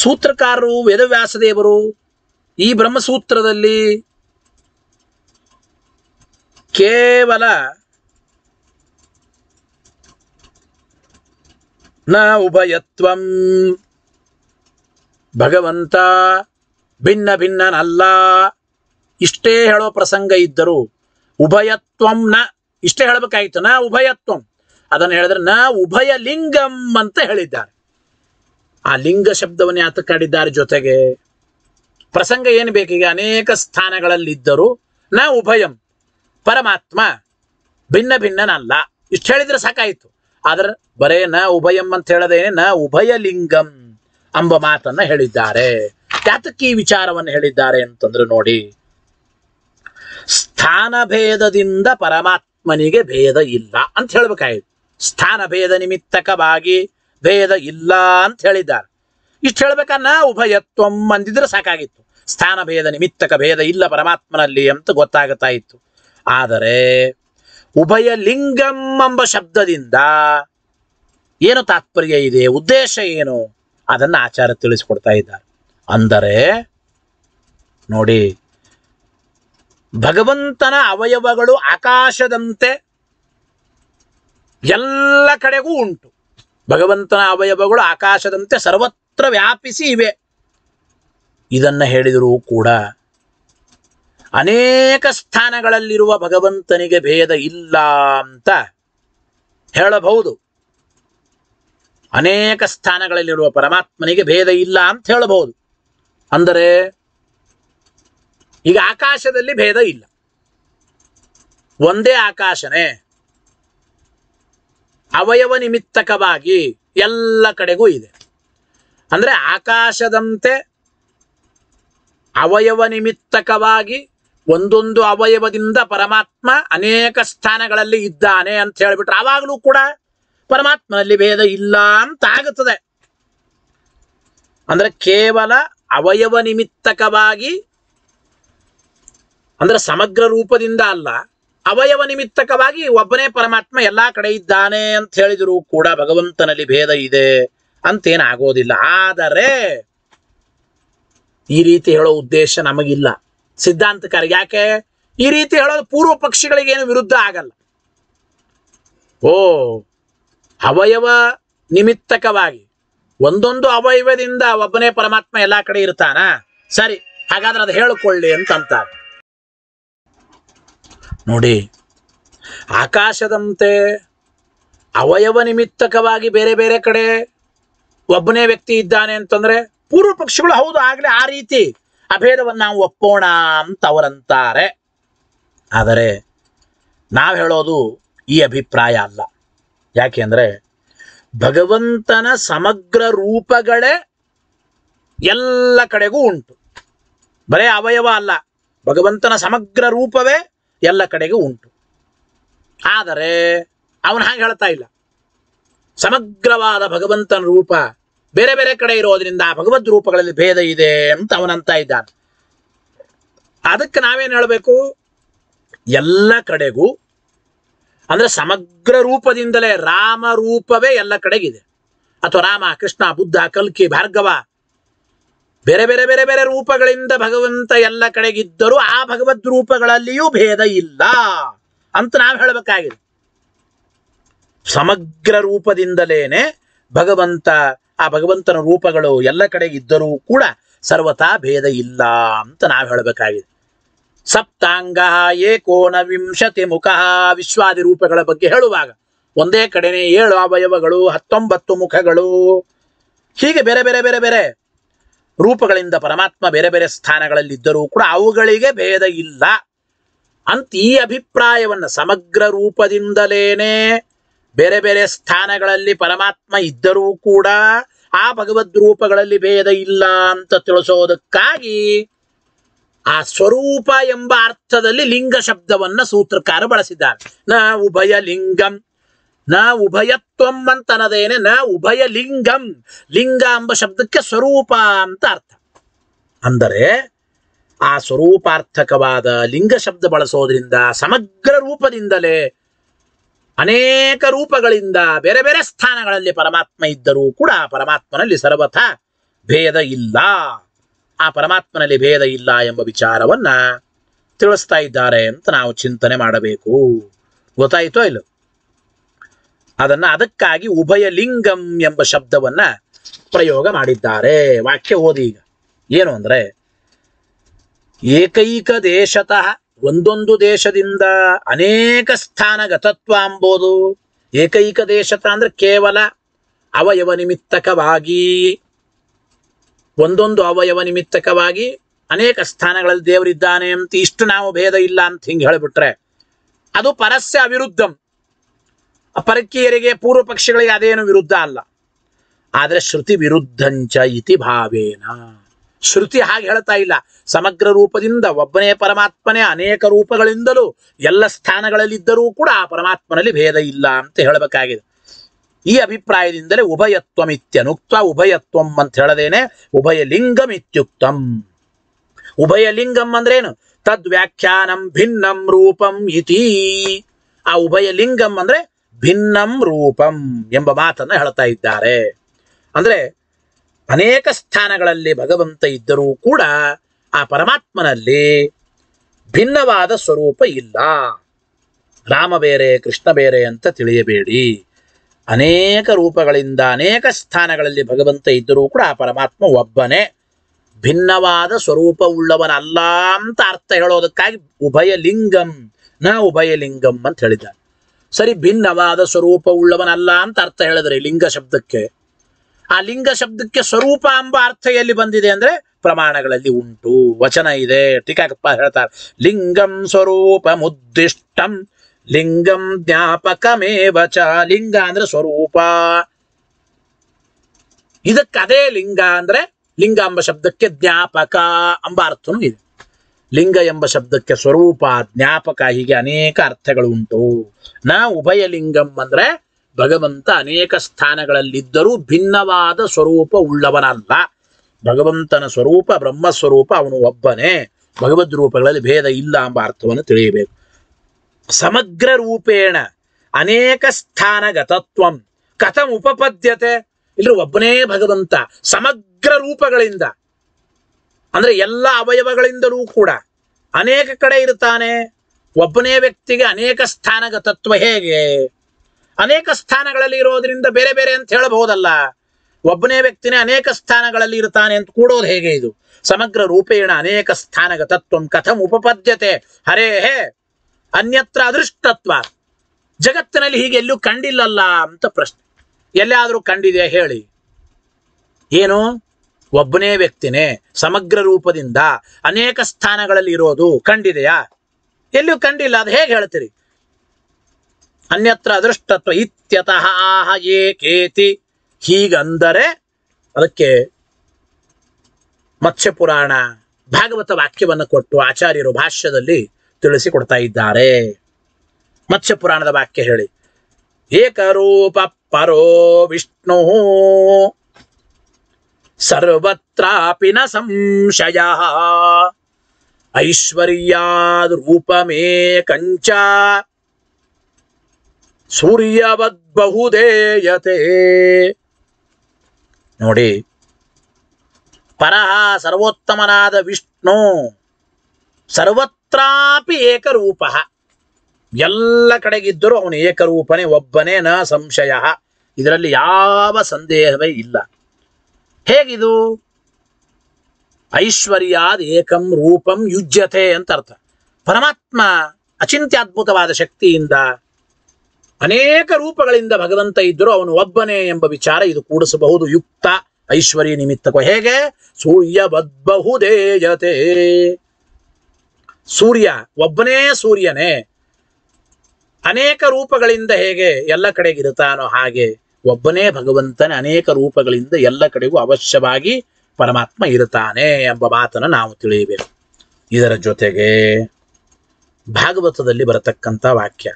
ಸೂತ್ರಕಾರರು ವೇದವ್ಯಾಸದೇವರು ಈ ಬ್ರಹ್ಮಸೂತ್ರದಲ್ಲಿ ಕೇವಲ ನ ಉಭಯತ್ವಂ ಭಗವಂತ ಭಿನ್ನ ಭಿನ್ನನಲ್ಲ ಇಷ್ಟೇ ಹೇಳೋ ಪ್ರಸಂಗ ಇದ್ದರು ಉಭಯತ್ವಂ ನ ಇಷ್ಟೇ ಹೇಳಬೇಕಾಯ್ತು ನ ಉಭಯತ್ವಂ ಅದನ್ನು ಹೇಳಿದ್ರೆ ನ ಉಭಯ ಲಿಂಗಂ ಅಂತ ಹೇಳಿದ್ದಾರೆ ಆ ಲಿಂಗ ಶಬ್ದವನ್ನು ಕಾಡಿದ್ದಾರೆ ಜೊತೆಗೆ ಪ್ರಸಂಗ ಏನು ಬೇಕೀಗ ಅನೇಕ ಸ್ಥಾನಗಳಲ್ಲಿದ್ದರು ನ ಉಭಯಂ ಪರಮಾತ್ಮ ಭಿನ್ನ ಭಿನ್ನನಲ್ಲ ಇಷ್ಟು ಹೇಳಿದ್ರೆ ಸಾಕಾಯಿತು ಆದ್ರೆ ಬರೇ ನ ಉಭಯಂ ಅಂತ ಹೇಳದೇನೆ ನ ಉಭಯ ಲಿಂಗಂ ಎಂಬ ಮಾತನ್ನ ಹೇಳಿದ್ದಾರೆ ಈ ವಿಚಾರವನ್ನು ಹೇಳಿದ್ದಾರೆ ಅಂತಂದ್ರೆ ನೋಡಿ ಸ್ಥಾನ ಭೇದದಿಂದ ಪರಮಾತ್ಮನಿಗೆ ಭೇದ ಇಲ್ಲ ಅಂತ ಹೇಳಬೇಕಾಯಿತು ಸ್ಥಾನ ಭೇದ ನಿಮಿತ್ತಕವಾಗಿ ಭೇದ ಇಲ್ಲ ಅಂತ ಹೇಳಿದ್ದಾರೆ ಇಷ್ಟು ಹೇಳ್ಬೇಕನ್ನ ಉಭಯತ್ವಂ ಅಂದಿದ್ರೆ ಸಾಕಾಗಿತ್ತು ಸ್ಥಾನ ಭೇದ ನಿಮಿತ್ತಕ ಭೇದ ಇಲ್ಲ ಪರಮಾತ್ಮನಲ್ಲಿ ಅಂತ ಗೊತ್ತಾಗುತ್ತಾ ಇತ್ತು ಆದರೆ ಉಭಯ ಲಿಂಗಂ ಎಂಬ ಶಬ್ದದಿಂದ ಏನು ತಾತ್ಪರ್ಯ ಇದೆ ಉದ್ದೇಶ ಏನು ಅದನ್ನು ಆಚಾರ ತಿಳಿಸಿಕೊಡ್ತಾ ಇದ್ದಾರೆ ಅಂದರೆ ನೋಡಿ ಭಗವಂತನ ಅವಯವಗಳು ಆಕಾಶದಂತೆ ಎಲ್ಲ ಕಡೆಗೂ ಉಂಟು ಭಗವಂತನ ಅವಯವಗಳು ಆಕಾಶದಂತೆ ಸರ್ವತ್ರ ವ್ಯಾಪಿಸಿ ಇವೆ ಇದನ್ನು ಹೇಳಿದರೂ ಕೂಡ ಅನೇಕ ಸ್ಥಾನಗಳಲ್ಲಿರುವ ಭಗವಂತನಿಗೆ ಭೇದ ಇಲ್ಲ ಅಂತ ಹೇಳಬಹುದು ಅನೇಕ ಸ್ಥಾನಗಳಲ್ಲಿರುವ ಪರಮಾತ್ಮನಿಗೆ ಭೇದ ಇಲ್ಲ ಅಂತ ಹೇಳಬಹುದು ಅಂದರೆ ಈಗ ಆಕಾಶದಲ್ಲಿ ಭೇದ ಇಲ್ಲ ಒಂದೇ ಆಕಾಶನೇ ಅವಯವ ನಿಮಿತ್ತಕವಾಗಿ ಎಲ್ಲ ಕಡೆಗೂ ಇದೆ ಅಂದರೆ ಆಕಾಶದಂತೆ ಅವಯವ ನಿಮಿತ್ತಕವಾಗಿ ಒಂದೊಂದು ಅವಯವದಿಂದ ಪರಮಾತ್ಮ ಅನೇಕ ಸ್ಥಾನಗಳಲ್ಲಿ ಇದ್ದಾನೆ ಅಂತ ಹೇಳಿಬಿಟ್ರೆ ಆವಾಗಲೂ ಕೂಡ ಪರಮಾತ್ಮನಲ್ಲಿ ಭೇದ ಇಲ್ಲ ಅಂತ ಆಗುತ್ತದೆ ಅಂದರೆ ಕೇವಲ ಅವಯವ ನಿಮಿತ್ತಕವಾಗಿ ಅಂದ್ರೆ ಸಮಗ್ರ ರೂಪದಿಂದ ಅಲ್ಲ ಅವಯವ ನಿಮಿತ್ತಕವಾಗಿ ಒಬ್ಬನೇ ಪರಮಾತ್ಮ ಎಲ್ಲಾ ಕಡೆ ಇದ್ದಾನೆ ಅಂತ ಹೇಳಿದರೂ ಕೂಡ ಭಗವಂತನಲ್ಲಿ ಭೇದ ಇದೆ ಅಂತೇನಾಗೋದಿಲ್ಲ ಆದರೆ ಈ ರೀತಿ ಹೇಳೋ ಉದ್ದೇಶ ನಮಗಿಲ್ಲ ಸಿದ್ಧಾಂತಕಾರ ಯಾಕೆ ಈ ರೀತಿ ಹೇಳೋದು ಪೂರ್ವ ಏನು ವಿರುದ್ಧ ಆಗಲ್ಲ ಓ ಅವಯವ ನಿಮಿತ್ತಕವಾಗಿ ಒಂದೊಂದು ಅವಯವದಿಂದ ಒಬ್ಬನೇ ಪರಮಾತ್ಮ ಎಲ್ಲ ಕಡೆ ಇರ್ತಾನ ಸರಿ ಹಾಗಾದ್ರೆ ಅದು ಹೇಳಿಕೊಳ್ಳಿ ಅಂತ ನೋಡಿ ಆಕಾಶದಂತೆ ಅವಯವ ನಿಮಿತ್ತಕವಾಗಿ ಬೇರೆ ಬೇರೆ ಕಡೆ ಒಬ್ಬನೇ ವ್ಯಕ್ತಿ ಇದ್ದಾನೆ ಅಂತಂದ್ರೆ ಪೂರ್ವ ಪಕ್ಷಗಳು ಹೌದು ಆಗಲೇ ಆ ರೀತಿ ಅಭೇದವನ್ನು ನಾವು ಒಪ್ಪೋಣ ಅಂತ ಅವರಂತಾರೆ ಆದರೆ ನಾವು ಹೇಳೋದು ಈ ಅಭಿಪ್ರಾಯ ಅಲ್ಲ ಅಂದರೆ ಭಗವಂತನ ಸಮಗ್ರ ರೂಪಗಳೇ ಎಲ್ಲ ಕಡೆಗೂ ಉಂಟು ಬರೇ ಅವಯವ ಅಲ್ಲ ಭಗವಂತನ ಸಮಗ್ರ ರೂಪವೇ ಎಲ್ಲ ಕಡೆಗೂ ಉಂಟು ಆದರೆ ಅವನು ಹಾಗೆ ಹೇಳ್ತಾ ಇಲ್ಲ ಸಮಗ್ರವಾದ ಭಗವಂತನ ರೂಪ ಬೇರೆ ಬೇರೆ ಕಡೆ ಇರೋದ್ರಿಂದ ಆ ಭಗವದ್ ರೂಪಗಳಲ್ಲಿ ಭೇದ ಇದೆ ಅಂತ ಅವನಂತ ಇದ್ದಾನೆ ಅದಕ್ಕೆ ನಾವೇನು ಹೇಳಬೇಕು ಎಲ್ಲ ಕಡೆಗೂ ಅಂದ್ರೆ ಸಮಗ್ರ ರೂಪದಿಂದಲೇ ರಾಮ ರೂಪವೇ ಎಲ್ಲ ಕಡೆಗಿದೆ ಅಥವಾ ರಾಮ ಕೃಷ್ಣ ಬುದ್ಧ ಕಲ್ಕಿ ಭಾರ್ಗವ ಬೇರೆ ಬೇರೆ ಬೇರೆ ಬೇರೆ ರೂಪಗಳಿಂದ ಭಗವಂತ ಎಲ್ಲ ಕಡೆಗಿದ್ದರೂ ಆ ಭಗವದ್ ರೂಪಗಳಲ್ಲಿಯೂ ಭೇದ ಇಲ್ಲ ಅಂತ ನಾವು ಹೇಳಬೇಕಾಗಿದೆ ಸಮಗ್ರ ರೂಪದಿಂದಲೇನೆ ಭಗವಂತ ಆ ಭಗವಂತನ ರೂಪಗಳು ಎಲ್ಲ ಕಡೆ ಇದ್ದರೂ ಕೂಡ ಸರ್ವತಾ ಭೇದ ಇಲ್ಲ ಅಂತ ನಾವು ಹೇಳಬೇಕಾಗಿದೆ ಸಪ್ತಾಂಗ ಏಕೋನ ವಿಂಶತಿ ಮುಖಃ ವಿಶ್ವಾದಿ ರೂಪಗಳ ಬಗ್ಗೆ ಹೇಳುವಾಗ ಒಂದೇ ಕಡೆನೆ ಏಳು ಅವಯವಗಳು ಹತ್ತೊಂಬತ್ತು ಮುಖಗಳು ಹೀಗೆ ಬೇರೆ ಬೇರೆ ಬೇರೆ ಬೇರೆ ರೂಪಗಳಿಂದ ಪರಮಾತ್ಮ ಬೇರೆ ಬೇರೆ ಸ್ಥಾನಗಳಲ್ಲಿದ್ದರೂ ಕೂಡ ಅವುಗಳಿಗೆ ಭೇದ ಇಲ್ಲ ಅಂತ ಈ ಅಭಿಪ್ರಾಯವನ್ನು ಸಮಗ್ರ ರೂಪದಿಂದಲೇನೆ ಬೇರೆ ಬೇರೆ ಸ್ಥಾನಗಳಲ್ಲಿ ಪರಮಾತ್ಮ ಇದ್ದರೂ ಕೂಡ ಆ ಭಗವದ್ ರೂಪಗಳಲ್ಲಿ ಭೇದ ಇಲ್ಲ ಅಂತ ತಿಳಿಸೋದಕ್ಕಾಗಿ ಆ ಸ್ವರೂಪ ಎಂಬ ಅರ್ಥದಲ್ಲಿ ಲಿಂಗ ಶಬ್ದವನ್ನ ಸೂತ್ರಕಾರ ಬಳಸಿದ್ದಾರೆ ನ ಉಭಯ ಲಿಂಗಂ ನ ಉಭಯತ್ವಂ ಅಂತನದೇನೆ ನ ಉಭಯ ಲಿಂಗಂ ಲಿಂಗ ಎಂಬ ಶಬ್ದಕ್ಕೆ ಸ್ವರೂಪ ಅಂತ ಅರ್ಥ ಅಂದರೆ ಆ ಸ್ವರೂಪಾರ್ಥಕವಾದ ಲಿಂಗ ಶಬ್ದ ಬಳಸೋದ್ರಿಂದ ಸಮಗ್ರ ರೂಪದಿಂದಲೇ ಅನೇಕ ರೂಪಗಳಿಂದ ಬೇರೆ ಬೇರೆ ಸ್ಥಾನಗಳಲ್ಲಿ ಪರಮಾತ್ಮ ಇದ್ದರೂ ಕೂಡ ಪರಮಾತ್ಮನಲ್ಲಿ ಸರ್ವಥ ಭೇದ ಇಲ್ಲ ಆ ಪರಮಾತ್ಮನಲ್ಲಿ ಭೇದ ಇಲ್ಲ ಎಂಬ ವಿಚಾರವನ್ನ ತಿಳಿಸ್ತಾ ಇದ್ದಾರೆ ಅಂತ ನಾವು ಚಿಂತನೆ ಮಾಡಬೇಕು ಗೊತ್ತಾಯಿತೋ ಇಲ್ಲ ಅದನ್ನ ಅದಕ್ಕಾಗಿ ಉಭಯ ಲಿಂಗಂ ಎಂಬ ಶಬ್ದವನ್ನ ಪ್ರಯೋಗ ಮಾಡಿದ್ದಾರೆ ವಾಕ್ಯ ಓದಿ ಈಗ ಏನು ಅಂದರೆ ಏಕೈಕ ದೇಶತಃ ಒಂದೊಂದು ದೇಶದಿಂದ ಅನೇಕ ಸ್ಥಾನಗತತ್ವ ಅಂಬೋದು ಏಕೈಕ ದೇಶತ ಅಂದ್ರೆ ಕೇವಲ ಅವಯವ ನಿಮಿತ್ತಕವಾಗಿ ಒಂದೊಂದು ಅವಯವ ನಿಮಿತ್ತಕವಾಗಿ ಅನೇಕ ಸ್ಥಾನಗಳಲ್ಲಿ ದೇವರಿದ್ದಾನೆ ಅಂತ ಇಷ್ಟು ನಾವು ಭೇದ ಇಲ್ಲ ಅಂತ ಹಿಂಗೆ ಹೇಳಿಬಿಟ್ರೆ ಅದು ಪರಸ್ಯ ಅವಿರುದ್ಧಂ ಪರಕೀಯರಿಗೆ ಪೂರ್ವ ಪಕ್ಷಿಗಳಿಗೆ ಅದೇನು ವಿರುದ್ಧ ಅಲ್ಲ ಆದರೆ ಶ್ರುತಿ ವಿರುದ್ಧಂಚ ಇತಿ ಭಾವೇನ ಶ್ರುತಿ ಹಾಗೆ ಹೇಳ್ತಾ ಇಲ್ಲ ಸಮಗ್ರ ರೂಪದಿಂದ ಒಬ್ಬನೇ ಪರಮಾತ್ಮನೇ ಅನೇಕ ರೂಪಗಳಿಂದಲೂ ಎಲ್ಲ ಸ್ಥಾನಗಳಲ್ಲಿದ್ದರೂ ಕೂಡ ಆ ಪರಮಾತ್ಮನಲ್ಲಿ ಭೇದ ಇಲ್ಲ ಅಂತ ಹೇಳಬೇಕಾಗಿದೆ ಈ ಅಭಿಪ್ರಾಯದಿಂದಲೇ ಉಭಯತ್ವಮಿತ್ಯನುಕ್ತ ಉಭಯತ್ವಂ ಅಂತ ಹೇಳದೇನೆ ಉಭಯಲಿಂಗಂ ಇತ್ಯುಕ್ತಂ ಉಭಯಲಿಂಗಂ ಅಂದ್ರೇನು ವ್ಯಾಖ್ಯಾನಂ ಭಿನ್ನಂ ರೂಪಂ ಇತಿ ಆ ಉಭಯಲಿಂಗಂ ಅಂದ್ರೆ ಭಿನ್ನಂ ರೂಪಂ ಎಂಬ ಮಾತನ್ನು ಹೇಳ್ತಾ ಇದ್ದಾರೆ ಅಂದ್ರೆ ಅನೇಕ ಸ್ಥಾನಗಳಲ್ಲಿ ಭಗವಂತ ಇದ್ದರೂ ಕೂಡ ಆ ಪರಮಾತ್ಮನಲ್ಲಿ ಭಿನ್ನವಾದ ಸ್ವರೂಪ ಇಲ್ಲ ರಾಮ ಬೇರೆ ಕೃಷ್ಣ ಬೇರೆ ಅಂತ ತಿಳಿಯಬೇಡಿ ಅನೇಕ ರೂಪಗಳಿಂದ ಅನೇಕ ಸ್ಥಾನಗಳಲ್ಲಿ ಭಗವಂತ ಇದ್ದರೂ ಕೂಡ ಆ ಪರಮಾತ್ಮ ಒಬ್ಬನೇ ಭಿನ್ನವಾದ ಸ್ವರೂಪವುಳ್ಳವನಲ್ಲ ಅಂತ ಅರ್ಥ ಹೇಳೋದಕ್ಕಾಗಿ ಉಭಯ ಲಿಂಗಂ ನ ಉಭಯ ಲಿಂಗಂ ಅಂತ ಹೇಳಿದ್ದಾರೆ ಸರಿ ಭಿನ್ನವಾದ ಸ್ವರೂಪವುಳ್ಳವನಲ್ಲ ಅಂತ ಅರ್ಥ ಹೇಳಿದ್ರೆ ಲಿಂಗ ಶಬ್ದಕ್ಕೆ ಆ ಲಿಂಗ ಶಬ್ದಕ್ಕೆ ಸ್ವರೂಪ ಎಂಬ ಅರ್ಥ ಎಲ್ಲಿ ಬಂದಿದೆ ಅಂದ್ರೆ ಪ್ರಮಾಣಗಳಲ್ಲಿ ಉಂಟು ವಚನ ಇದೆ ಟೀಕಾಕಪ್ಪ ಹೇಳ್ತಾರೆ ಲಿಂಗಂ ಸ್ವರೂಪ ಮುದ್ದಿಷ್ಟಂ ಲಿಂಗಂ ಜ್ಞಾಪಕಮೇವ ಚ ಲಿಂಗ ಅಂದ್ರೆ ಸ್ವರೂಪ ಇದಕ್ಕದೇ ಲಿಂಗ ಅಂದ್ರೆ ಲಿಂಗ ಎಂಬ ಶಬ್ದಕ್ಕೆ ಜ್ಞಾಪಕ ಎಂಬ ಅರ್ಥನೂ ಇದೆ ಲಿಂಗ ಎಂಬ ಶಬ್ದಕ್ಕೆ ಸ್ವರೂಪ ಜ್ಞಾಪಕ ಹೀಗೆ ಅನೇಕ ಅರ್ಥಗಳು ಉಂಟು ನಾ ಉಭಯ ಲಿಂಗಂ ಅಂದ್ರೆ ಭಗವಂತ ಅನೇಕ ಸ್ಥಾನಗಳಲ್ಲಿದ್ದರೂ ಭಿನ್ನವಾದ ಸ್ವರೂಪ ಉಳ್ಳವನಲ್ಲ ಭಗವಂತನ ಸ್ವರೂಪ ಬ್ರಹ್ಮಸ್ವರೂಪ ಅವನು ಒಬ್ಬನೇ ಭಗವದ್ ರೂಪಗಳಲ್ಲಿ ಭೇದ ಇಲ್ಲ ಎಂಬ ಅರ್ಥವನ್ನು ತಿಳಿಯಬೇಕು ಸಮಗ್ರ ರೂಪೇಣ ಅನೇಕ ಸ್ಥಾನಗತತ್ವಂ ಕಥಂ ಉಪಪದ್ಯತೆ ಇಲ್ಲಿ ಒಬ್ಬನೇ ಭಗವಂತ ಸಮಗ್ರ ರೂಪಗಳಿಂದ ಅಂದ್ರೆ ಎಲ್ಲ ಅವಯವಗಳಿಂದಲೂ ಕೂಡ ಅನೇಕ ಕಡೆ ಇರ್ತಾನೆ ಒಬ್ಬನೇ ವ್ಯಕ್ತಿಗೆ ಅನೇಕ ಸ್ಥಾನಗತತ್ವ ಹೇಗೆ ಅನೇಕ ಸ್ಥಾನಗಳಲ್ಲಿ ಇರೋದರಿಂದ ಬೇರೆ ಬೇರೆ ಅಂತ ಹೇಳಬಹುದಲ್ಲ ಒಬ್ಬನೇ ವ್ಯಕ್ತಿನೇ ಅನೇಕ ಸ್ಥಾನಗಳಲ್ಲಿ ಇರ್ತಾನೆ ಅಂತ ಕೂಡೋದು ಹೇಗೆ ಇದು ಸಮಗ್ರ ರೂಪೇಣ ಅನೇಕ ಸ್ಥಾನಗತತ್ವಂ ಕಥಂ ಉಪಪದ್ಯತೆ ಹರೇ ಹೇ ಅನ್ಯತ್ರ ಅದೃಷ್ಟತ್ವ ಜಗತ್ತಿನಲ್ಲಿ ಹೀಗೆ ಎಲ್ಲೂ ಕಂಡಿಲ್ಲಲ್ಲ ಅಂತ ಪ್ರಶ್ನೆ ಎಲ್ಲಾದರೂ ಕಂಡಿದೆ ಹೇಳಿ ಏನು ಒಬ್ಬನೇ ವ್ಯಕ್ತಿನೇ ಸಮಗ್ರ ರೂಪದಿಂದ ಅನೇಕ ಸ್ಥಾನಗಳಲ್ಲಿ ಇರೋದು ಕಂಡಿದೆಯಾ ಎಲ್ಲೂ ಕಂಡಿಲ್ಲ ಅದು ಹೇಗೆ ಹೇಳ್ತೀರಿ ಅನ್ಯತ್ರ ಅದೃಷ್ಟತ್ವ ಇತ್ಯತಃ ಆಹ ಏಕೇತಿ ಹೀಗಂದರೆ ಅದಕ್ಕೆ ಮತ್ಸ್ಯಪುರಾಣ ಪುರಾಣ ಭಾಗವತ ವಾಕ್ಯವನ್ನು ಕೊಟ್ಟು ಆಚಾರ್ಯರು ಭಾಷ್ಯದಲ್ಲಿ ತಿಳಿಸಿಕೊಡ್ತಾ ಇದ್ದಾರೆ ಮತ್ಸ್ಯ ಪುರಾಣದ ವಾಕ್ಯ ಹೇಳಿ ಏಕರೂಪ ಪರೋ ವಿಷ್ಣು ಸರ್ವತ್ರಾಪಿ ನ ಸಂಶಯ ರೂಪಮೇ ಕಂಚ ಸೂರ್ಯವದ್ ಬಹುದೇಯತೆ ನೋಡಿ ಪರಹ ಸರ್ವೋತ್ತಮನಾದ ವಿಷ್ಣು ಸರ್ವತ್ರಾಪಿ ಏಕರೂಪ ಎಲ್ಲ ಕಡೆಗಿದ್ದರೂ ಅವನು ಏಕರೂಪನೇ ಒಬ್ಬನೇ ನ ಸಂಶಯ ಇದರಲ್ಲಿ ಯಾವ ಸಂದೇಹವೇ ಇಲ್ಲ ಹೇಗಿದು ಐಶ್ವರ್ಯಾದ ಏಕಂ ರೂಪಂ ಯುಜ್ಯತೆ ಅಂತ ಅರ್ಥ ಪರಮಾತ್ಮ ಅಚಿಂತ್ಯದ್ಭುತವಾದ ಶಕ್ತಿಯಿಂದ ಅನೇಕ ರೂಪಗಳಿಂದ ಭಗವಂತ ಇದ್ದರೂ ಅವನು ಒಬ್ಬನೇ ಎಂಬ ವಿಚಾರ ಇದು ಕೂಡಿಸಬಹುದು ಯುಕ್ತ ಐಶ್ವರ್ಯ ನಿಮಿತ್ತಕ್ಕೂ ಹೇಗೆ ಸೂರ್ಯ ಜತೆ ಸೂರ್ಯ ಒಬ್ಬನೇ ಸೂರ್ಯನೇ ಅನೇಕ ರೂಪಗಳಿಂದ ಹೇಗೆ ಎಲ್ಲ ಕಡೆಗಿರುತ್ತಾನೋ ಹಾಗೆ ಒಬ್ಬನೇ ಭಗವಂತನ ಅನೇಕ ರೂಪಗಳಿಂದ ಎಲ್ಲ ಕಡೆಗೂ ಅವಶ್ಯವಾಗಿ ಪರಮಾತ್ಮ ಇರುತ್ತಾನೆ ಎಂಬ ಮಾತನ್ನು ನಾವು ತಿಳಿಯಬೇಕು ಇದರ ಜೊತೆಗೆ ಭಾಗವತದಲ್ಲಿ ಬರತಕ್ಕಂಥ ವಾಕ್ಯ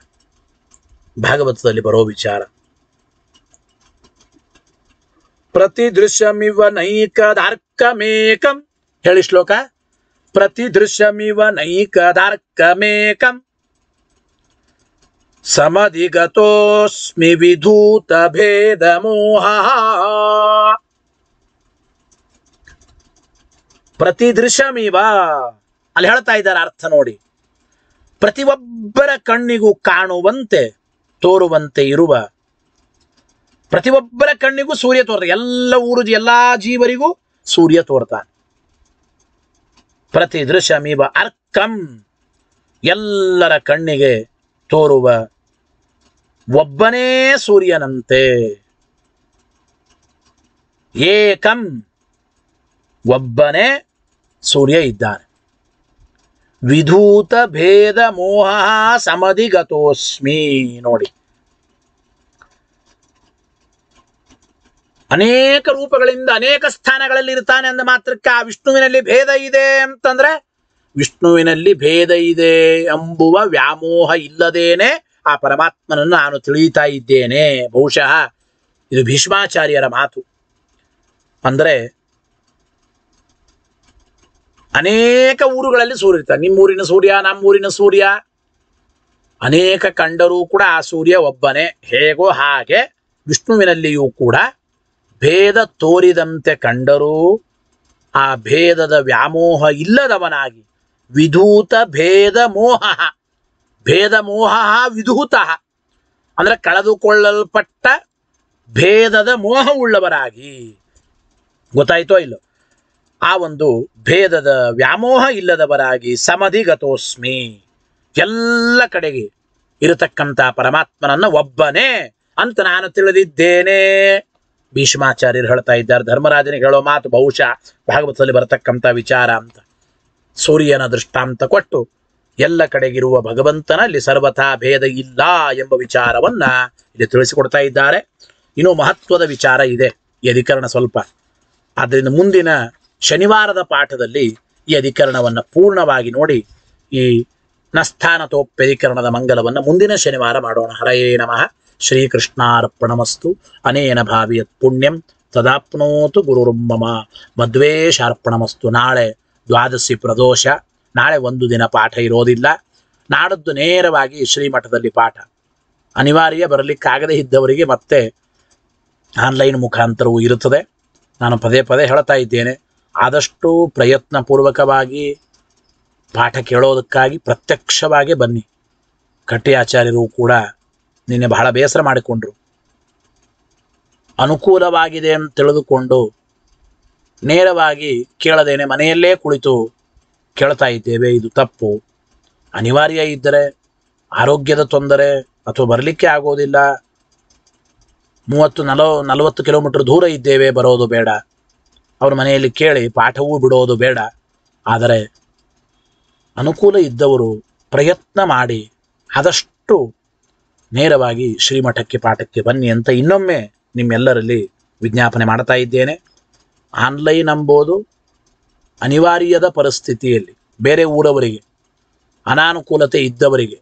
ಭಾಗವತದಲ್ಲಿ ಬರೋ ವಿಚಾರ ಪ್ರತಿ ದೃಶ್ಯಮಿವ ದಾರ್ಕಮೇಕಂ ಹೇಳಿ ಶ್ಲೋಕ ಪ್ರತಿದೃಶ್ಯಮಿವ ನೈಕದಾರ್ಕಮೇಕಂ ಸಮಧಿಗತೋಸ್ಮಿ ವಿಧೂತ ಭೇದ ಮೋಹ ಪ್ರತಿದೃಶ್ಯಮಿವ ಅಲ್ಲಿ ಹೇಳ್ತಾ ಇದ್ದಾರೆ ಅರ್ಥ ನೋಡಿ ಪ್ರತಿಯೊಬ್ಬರ ಕಣ್ಣಿಗೂ ಕಾಣುವಂತೆ ತೋರುವಂತೆ ಇರುವ ಪ್ರತಿಯೊಬ್ಬರ ಕಣ್ಣಿಗೂ ಸೂರ್ಯ ತೋರ್ತಾನೆ ಎಲ್ಲ ಊರು ಎಲ್ಲ ಜೀವರಿಗೂ ಸೂರ್ಯ ತೋರ್ತಾನೆ ಪ್ರತಿ ಮೀಬ ಅರ್ಕಂ ಎಲ್ಲರ ಕಣ್ಣಿಗೆ ತೋರುವ ಒಬ್ಬನೇ ಸೂರ್ಯನಂತೆ ಏಕಂ ಒಬ್ಬನೇ ಸೂರ್ಯ ಇದ್ದಾನೆ ವಿಧೂತ ಭೇದ ಮೋಹ ಸಮಧಿಗತೋಸ್ಮಿ ನೋಡಿ ಅನೇಕ ರೂಪಗಳಿಂದ ಅನೇಕ ಸ್ಥಾನಗಳಲ್ಲಿ ಇರ್ತಾನೆ ಅಂದ ಮಾತ್ರಕ್ಕೆ ಆ ವಿಷ್ಣುವಿನಲ್ಲಿ ಭೇದ ಇದೆ ಅಂತಂದ್ರೆ ವಿಷ್ಣುವಿನಲ್ಲಿ ಭೇದ ಇದೆ ಎಂಬುವ ವ್ಯಾಮೋಹ ಇಲ್ಲದೇನೆ ಆ ಪರಮಾತ್ಮನನ್ನು ನಾನು ತಿಳಿಯುತ್ತಾ ಇದ್ದೇನೆ ಬಹುಶಃ ಇದು ಭೀಷ್ಮಾಚಾರ್ಯರ ಮಾತು ಅಂದರೆ ಅನೇಕ ಊರುಗಳಲ್ಲಿ ಸೂರ್ಯ ಇರ್ತಾನೆ ನಿಮ್ಮೂರಿನ ಸೂರ್ಯ ನಮ್ಮೂರಿನ ಸೂರ್ಯ ಅನೇಕ ಕಂಡರೂ ಕೂಡ ಆ ಸೂರ್ಯ ಒಬ್ಬನೇ ಹೇಗೋ ಹಾಗೆ ವಿಷ್ಣುವಿನಲ್ಲಿಯೂ ಕೂಡ ಭೇದ ತೋರಿದಂತೆ ಕಂಡರೂ ಆ ಭೇದದ ವ್ಯಾಮೋಹ ಇಲ್ಲದವನಾಗಿ ವಿಧೂತ ಭೇದ ಮೋಹ ಭೇದ ಮೋಹ ವಿಧೂತ ಅಂದರೆ ಕಳೆದುಕೊಳ್ಳಲ್ಪಟ್ಟ ಭೇದದ ಮೋಹವುಳ್ಳವರಾಗಿ ಗೊತ್ತಾಯಿತೋ ಇಲ್ಲೋ ಆ ಒಂದು ಭೇದದ ವ್ಯಾಮೋಹ ಇಲ್ಲದವರಾಗಿ ಸಮಧಿಗತೋಸ್ಮಿ ಎಲ್ಲ ಕಡೆಗೆ ಇರತಕ್ಕಂಥ ಪರಮಾತ್ಮನನ್ನು ಒಬ್ಬನೇ ಅಂತ ನಾನು ತಿಳಿದಿದ್ದೇನೆ ಭೀಷ್ಮಾಚಾರ್ಯರು ಹೇಳ್ತಾ ಇದ್ದಾರೆ ಧರ್ಮರಾಜನಿಗೆ ಹೇಳೋ ಮಾತು ಬಹುಶಃ ಭಾಗವತದಲ್ಲಿ ಬರತಕ್ಕಂಥ ವಿಚಾರ ಅಂತ ಸೂರ್ಯನ ದೃಷ್ಟಾಂತ ಕೊಟ್ಟು ಎಲ್ಲ ಕಡೆಗಿರುವ ಭಗವಂತನಲ್ಲಿ ಸರ್ವಥಾ ಭೇದ ಇಲ್ಲ ಎಂಬ ವಿಚಾರವನ್ನ ಇಲ್ಲಿ ತಿಳಿಸಿಕೊಡ್ತಾ ಇದ್ದಾರೆ ಇನ್ನೂ ಮಹತ್ವದ ವಿಚಾರ ಇದೆ ಈ ಅಧಿಕರಣ ಸ್ವಲ್ಪ ಆದ್ದರಿಂದ ಮುಂದಿನ ಶನಿವಾರದ ಪಾಠದಲ್ಲಿ ಈ ಅಧಿಕರಣವನ್ನು ಪೂರ್ಣವಾಗಿ ನೋಡಿ ಈ ತೋಪ್ಯಧಿಕರಣದ ಮಂಗಲವನ್ನು ಮುಂದಿನ ಶನಿವಾರ ಮಾಡೋಣ ಹರಯೇ ನಮಃ ಶ್ರೀಕೃಷ್ಣಾರ್ಪಣಮಸ್ತು ಅನೇನ ಭಾವಿಯತ್ ಪುಣ್ಯಂ ತದಾಪ್ನೋತು ಗುರುರುಂಬಮ ಮದ್ವೇಶಾರ್ಪಣಮಸ್ತು ನಾಳೆ ದ್ವಾದಶಿ ಪ್ರದೋಷ ನಾಳೆ ಒಂದು ದಿನ ಪಾಠ ಇರೋದಿಲ್ಲ ನಾಡದ್ದು ನೇರವಾಗಿ ಶ್ರೀಮಠದಲ್ಲಿ ಪಾಠ ಅನಿವಾರ್ಯ ಬರಲಿಕ್ಕಾಗದೇ ಇದ್ದವರಿಗೆ ಮತ್ತೆ ಆನ್ಲೈನ್ ಮುಖಾಂತರವೂ ಇರುತ್ತದೆ ನಾನು ಪದೇ ಪದೇ ಹೇಳ್ತಾ ಇದ್ದೇನೆ ಆದಷ್ಟು ಪ್ರಯತ್ನಪೂರ್ವಕವಾಗಿ ಪಾಠ ಕೇಳೋದಕ್ಕಾಗಿ ಪ್ರತ್ಯಕ್ಷವಾಗಿ ಬನ್ನಿ ಕಟ್ಟಿ ಆಚಾರ್ಯರು ಕೂಡ ನಿನ್ನೆ ಬಹಳ ಬೇಸರ ಮಾಡಿಕೊಂಡ್ರು ಅನುಕೂಲವಾಗಿದೆ ಅಂತ ತಿಳಿದುಕೊಂಡು ನೇರವಾಗಿ ಕೇಳದೇನೆ ಮನೆಯಲ್ಲೇ ಕುಳಿತು ಕೇಳ್ತಾ ಇದ್ದೇವೆ ಇದು ತಪ್ಪು ಅನಿವಾರ್ಯ ಇದ್ದರೆ ಆರೋಗ್ಯದ ತೊಂದರೆ ಅಥವಾ ಬರಲಿಕ್ಕೆ ಆಗೋದಿಲ್ಲ ಮೂವತ್ತು ನಲವ ನಲವತ್ತು ಕಿಲೋಮೀಟರ್ ದೂರ ಇದ್ದೇವೆ ಬರೋದು ಬೇಡ ಅವರ ಮನೆಯಲ್ಲಿ ಕೇಳಿ ಪಾಠವೂ ಬಿಡೋದು ಬೇಡ ಆದರೆ ಅನುಕೂಲ ಇದ್ದವರು ಪ್ರಯತ್ನ ಮಾಡಿ ಆದಷ್ಟು ನೇರವಾಗಿ ಶ್ರೀಮಠಕ್ಕೆ ಪಾಠಕ್ಕೆ ಬನ್ನಿ ಅಂತ ಇನ್ನೊಮ್ಮೆ ನಿಮ್ಮೆಲ್ಲರಲ್ಲಿ ವಿಜ್ಞಾಪನೆ ಮಾಡ್ತಾ ಇದ್ದೇನೆ ಆನ್ಲೈನ್ ಅಂಬೋದು ಅನಿವಾರ್ಯದ ಪರಿಸ್ಥಿತಿಯಲ್ಲಿ ಬೇರೆ ಊರವರಿಗೆ ಅನಾನುಕೂಲತೆ ಇದ್ದವರಿಗೆ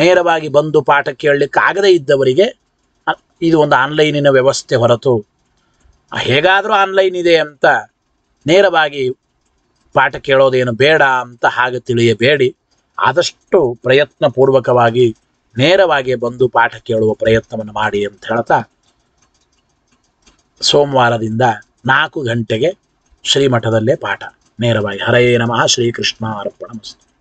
ನೇರವಾಗಿ ಬಂದು ಪಾಠ ಆಗದೇ ಇದ್ದವರಿಗೆ ಇದು ಒಂದು ಆನ್ಲೈನಿನ ವ್ಯವಸ್ಥೆ ಹೊರತು ಹೇಗಾದರೂ ಆನ್ಲೈನ್ ಇದೆ ಅಂತ ನೇರವಾಗಿ ಪಾಠ ಕೇಳೋದೇನು ಬೇಡ ಅಂತ ಹಾಗೆ ತಿಳಿಯಬೇಡಿ ಆದಷ್ಟು ಪ್ರಯತ್ನಪೂರ್ವಕವಾಗಿ ನೇರವಾಗಿ ಬಂದು ಪಾಠ ಕೇಳುವ ಪ್ರಯತ್ನವನ್ನು ಮಾಡಿ ಅಂತ ಹೇಳ್ತಾ ಸೋಮವಾರದಿಂದ ನಾಲ್ಕು ಗಂಟೆಗೆ ಶ್ರೀಮಠದಲ್ಲೇ ಪಾಠ ನೇರವಾಗಿ ಹರೇ ನಮಃ ಶ್ರೀಕೃಷ್ಣ ಅರ್ಪಣ ಮಸ್ತು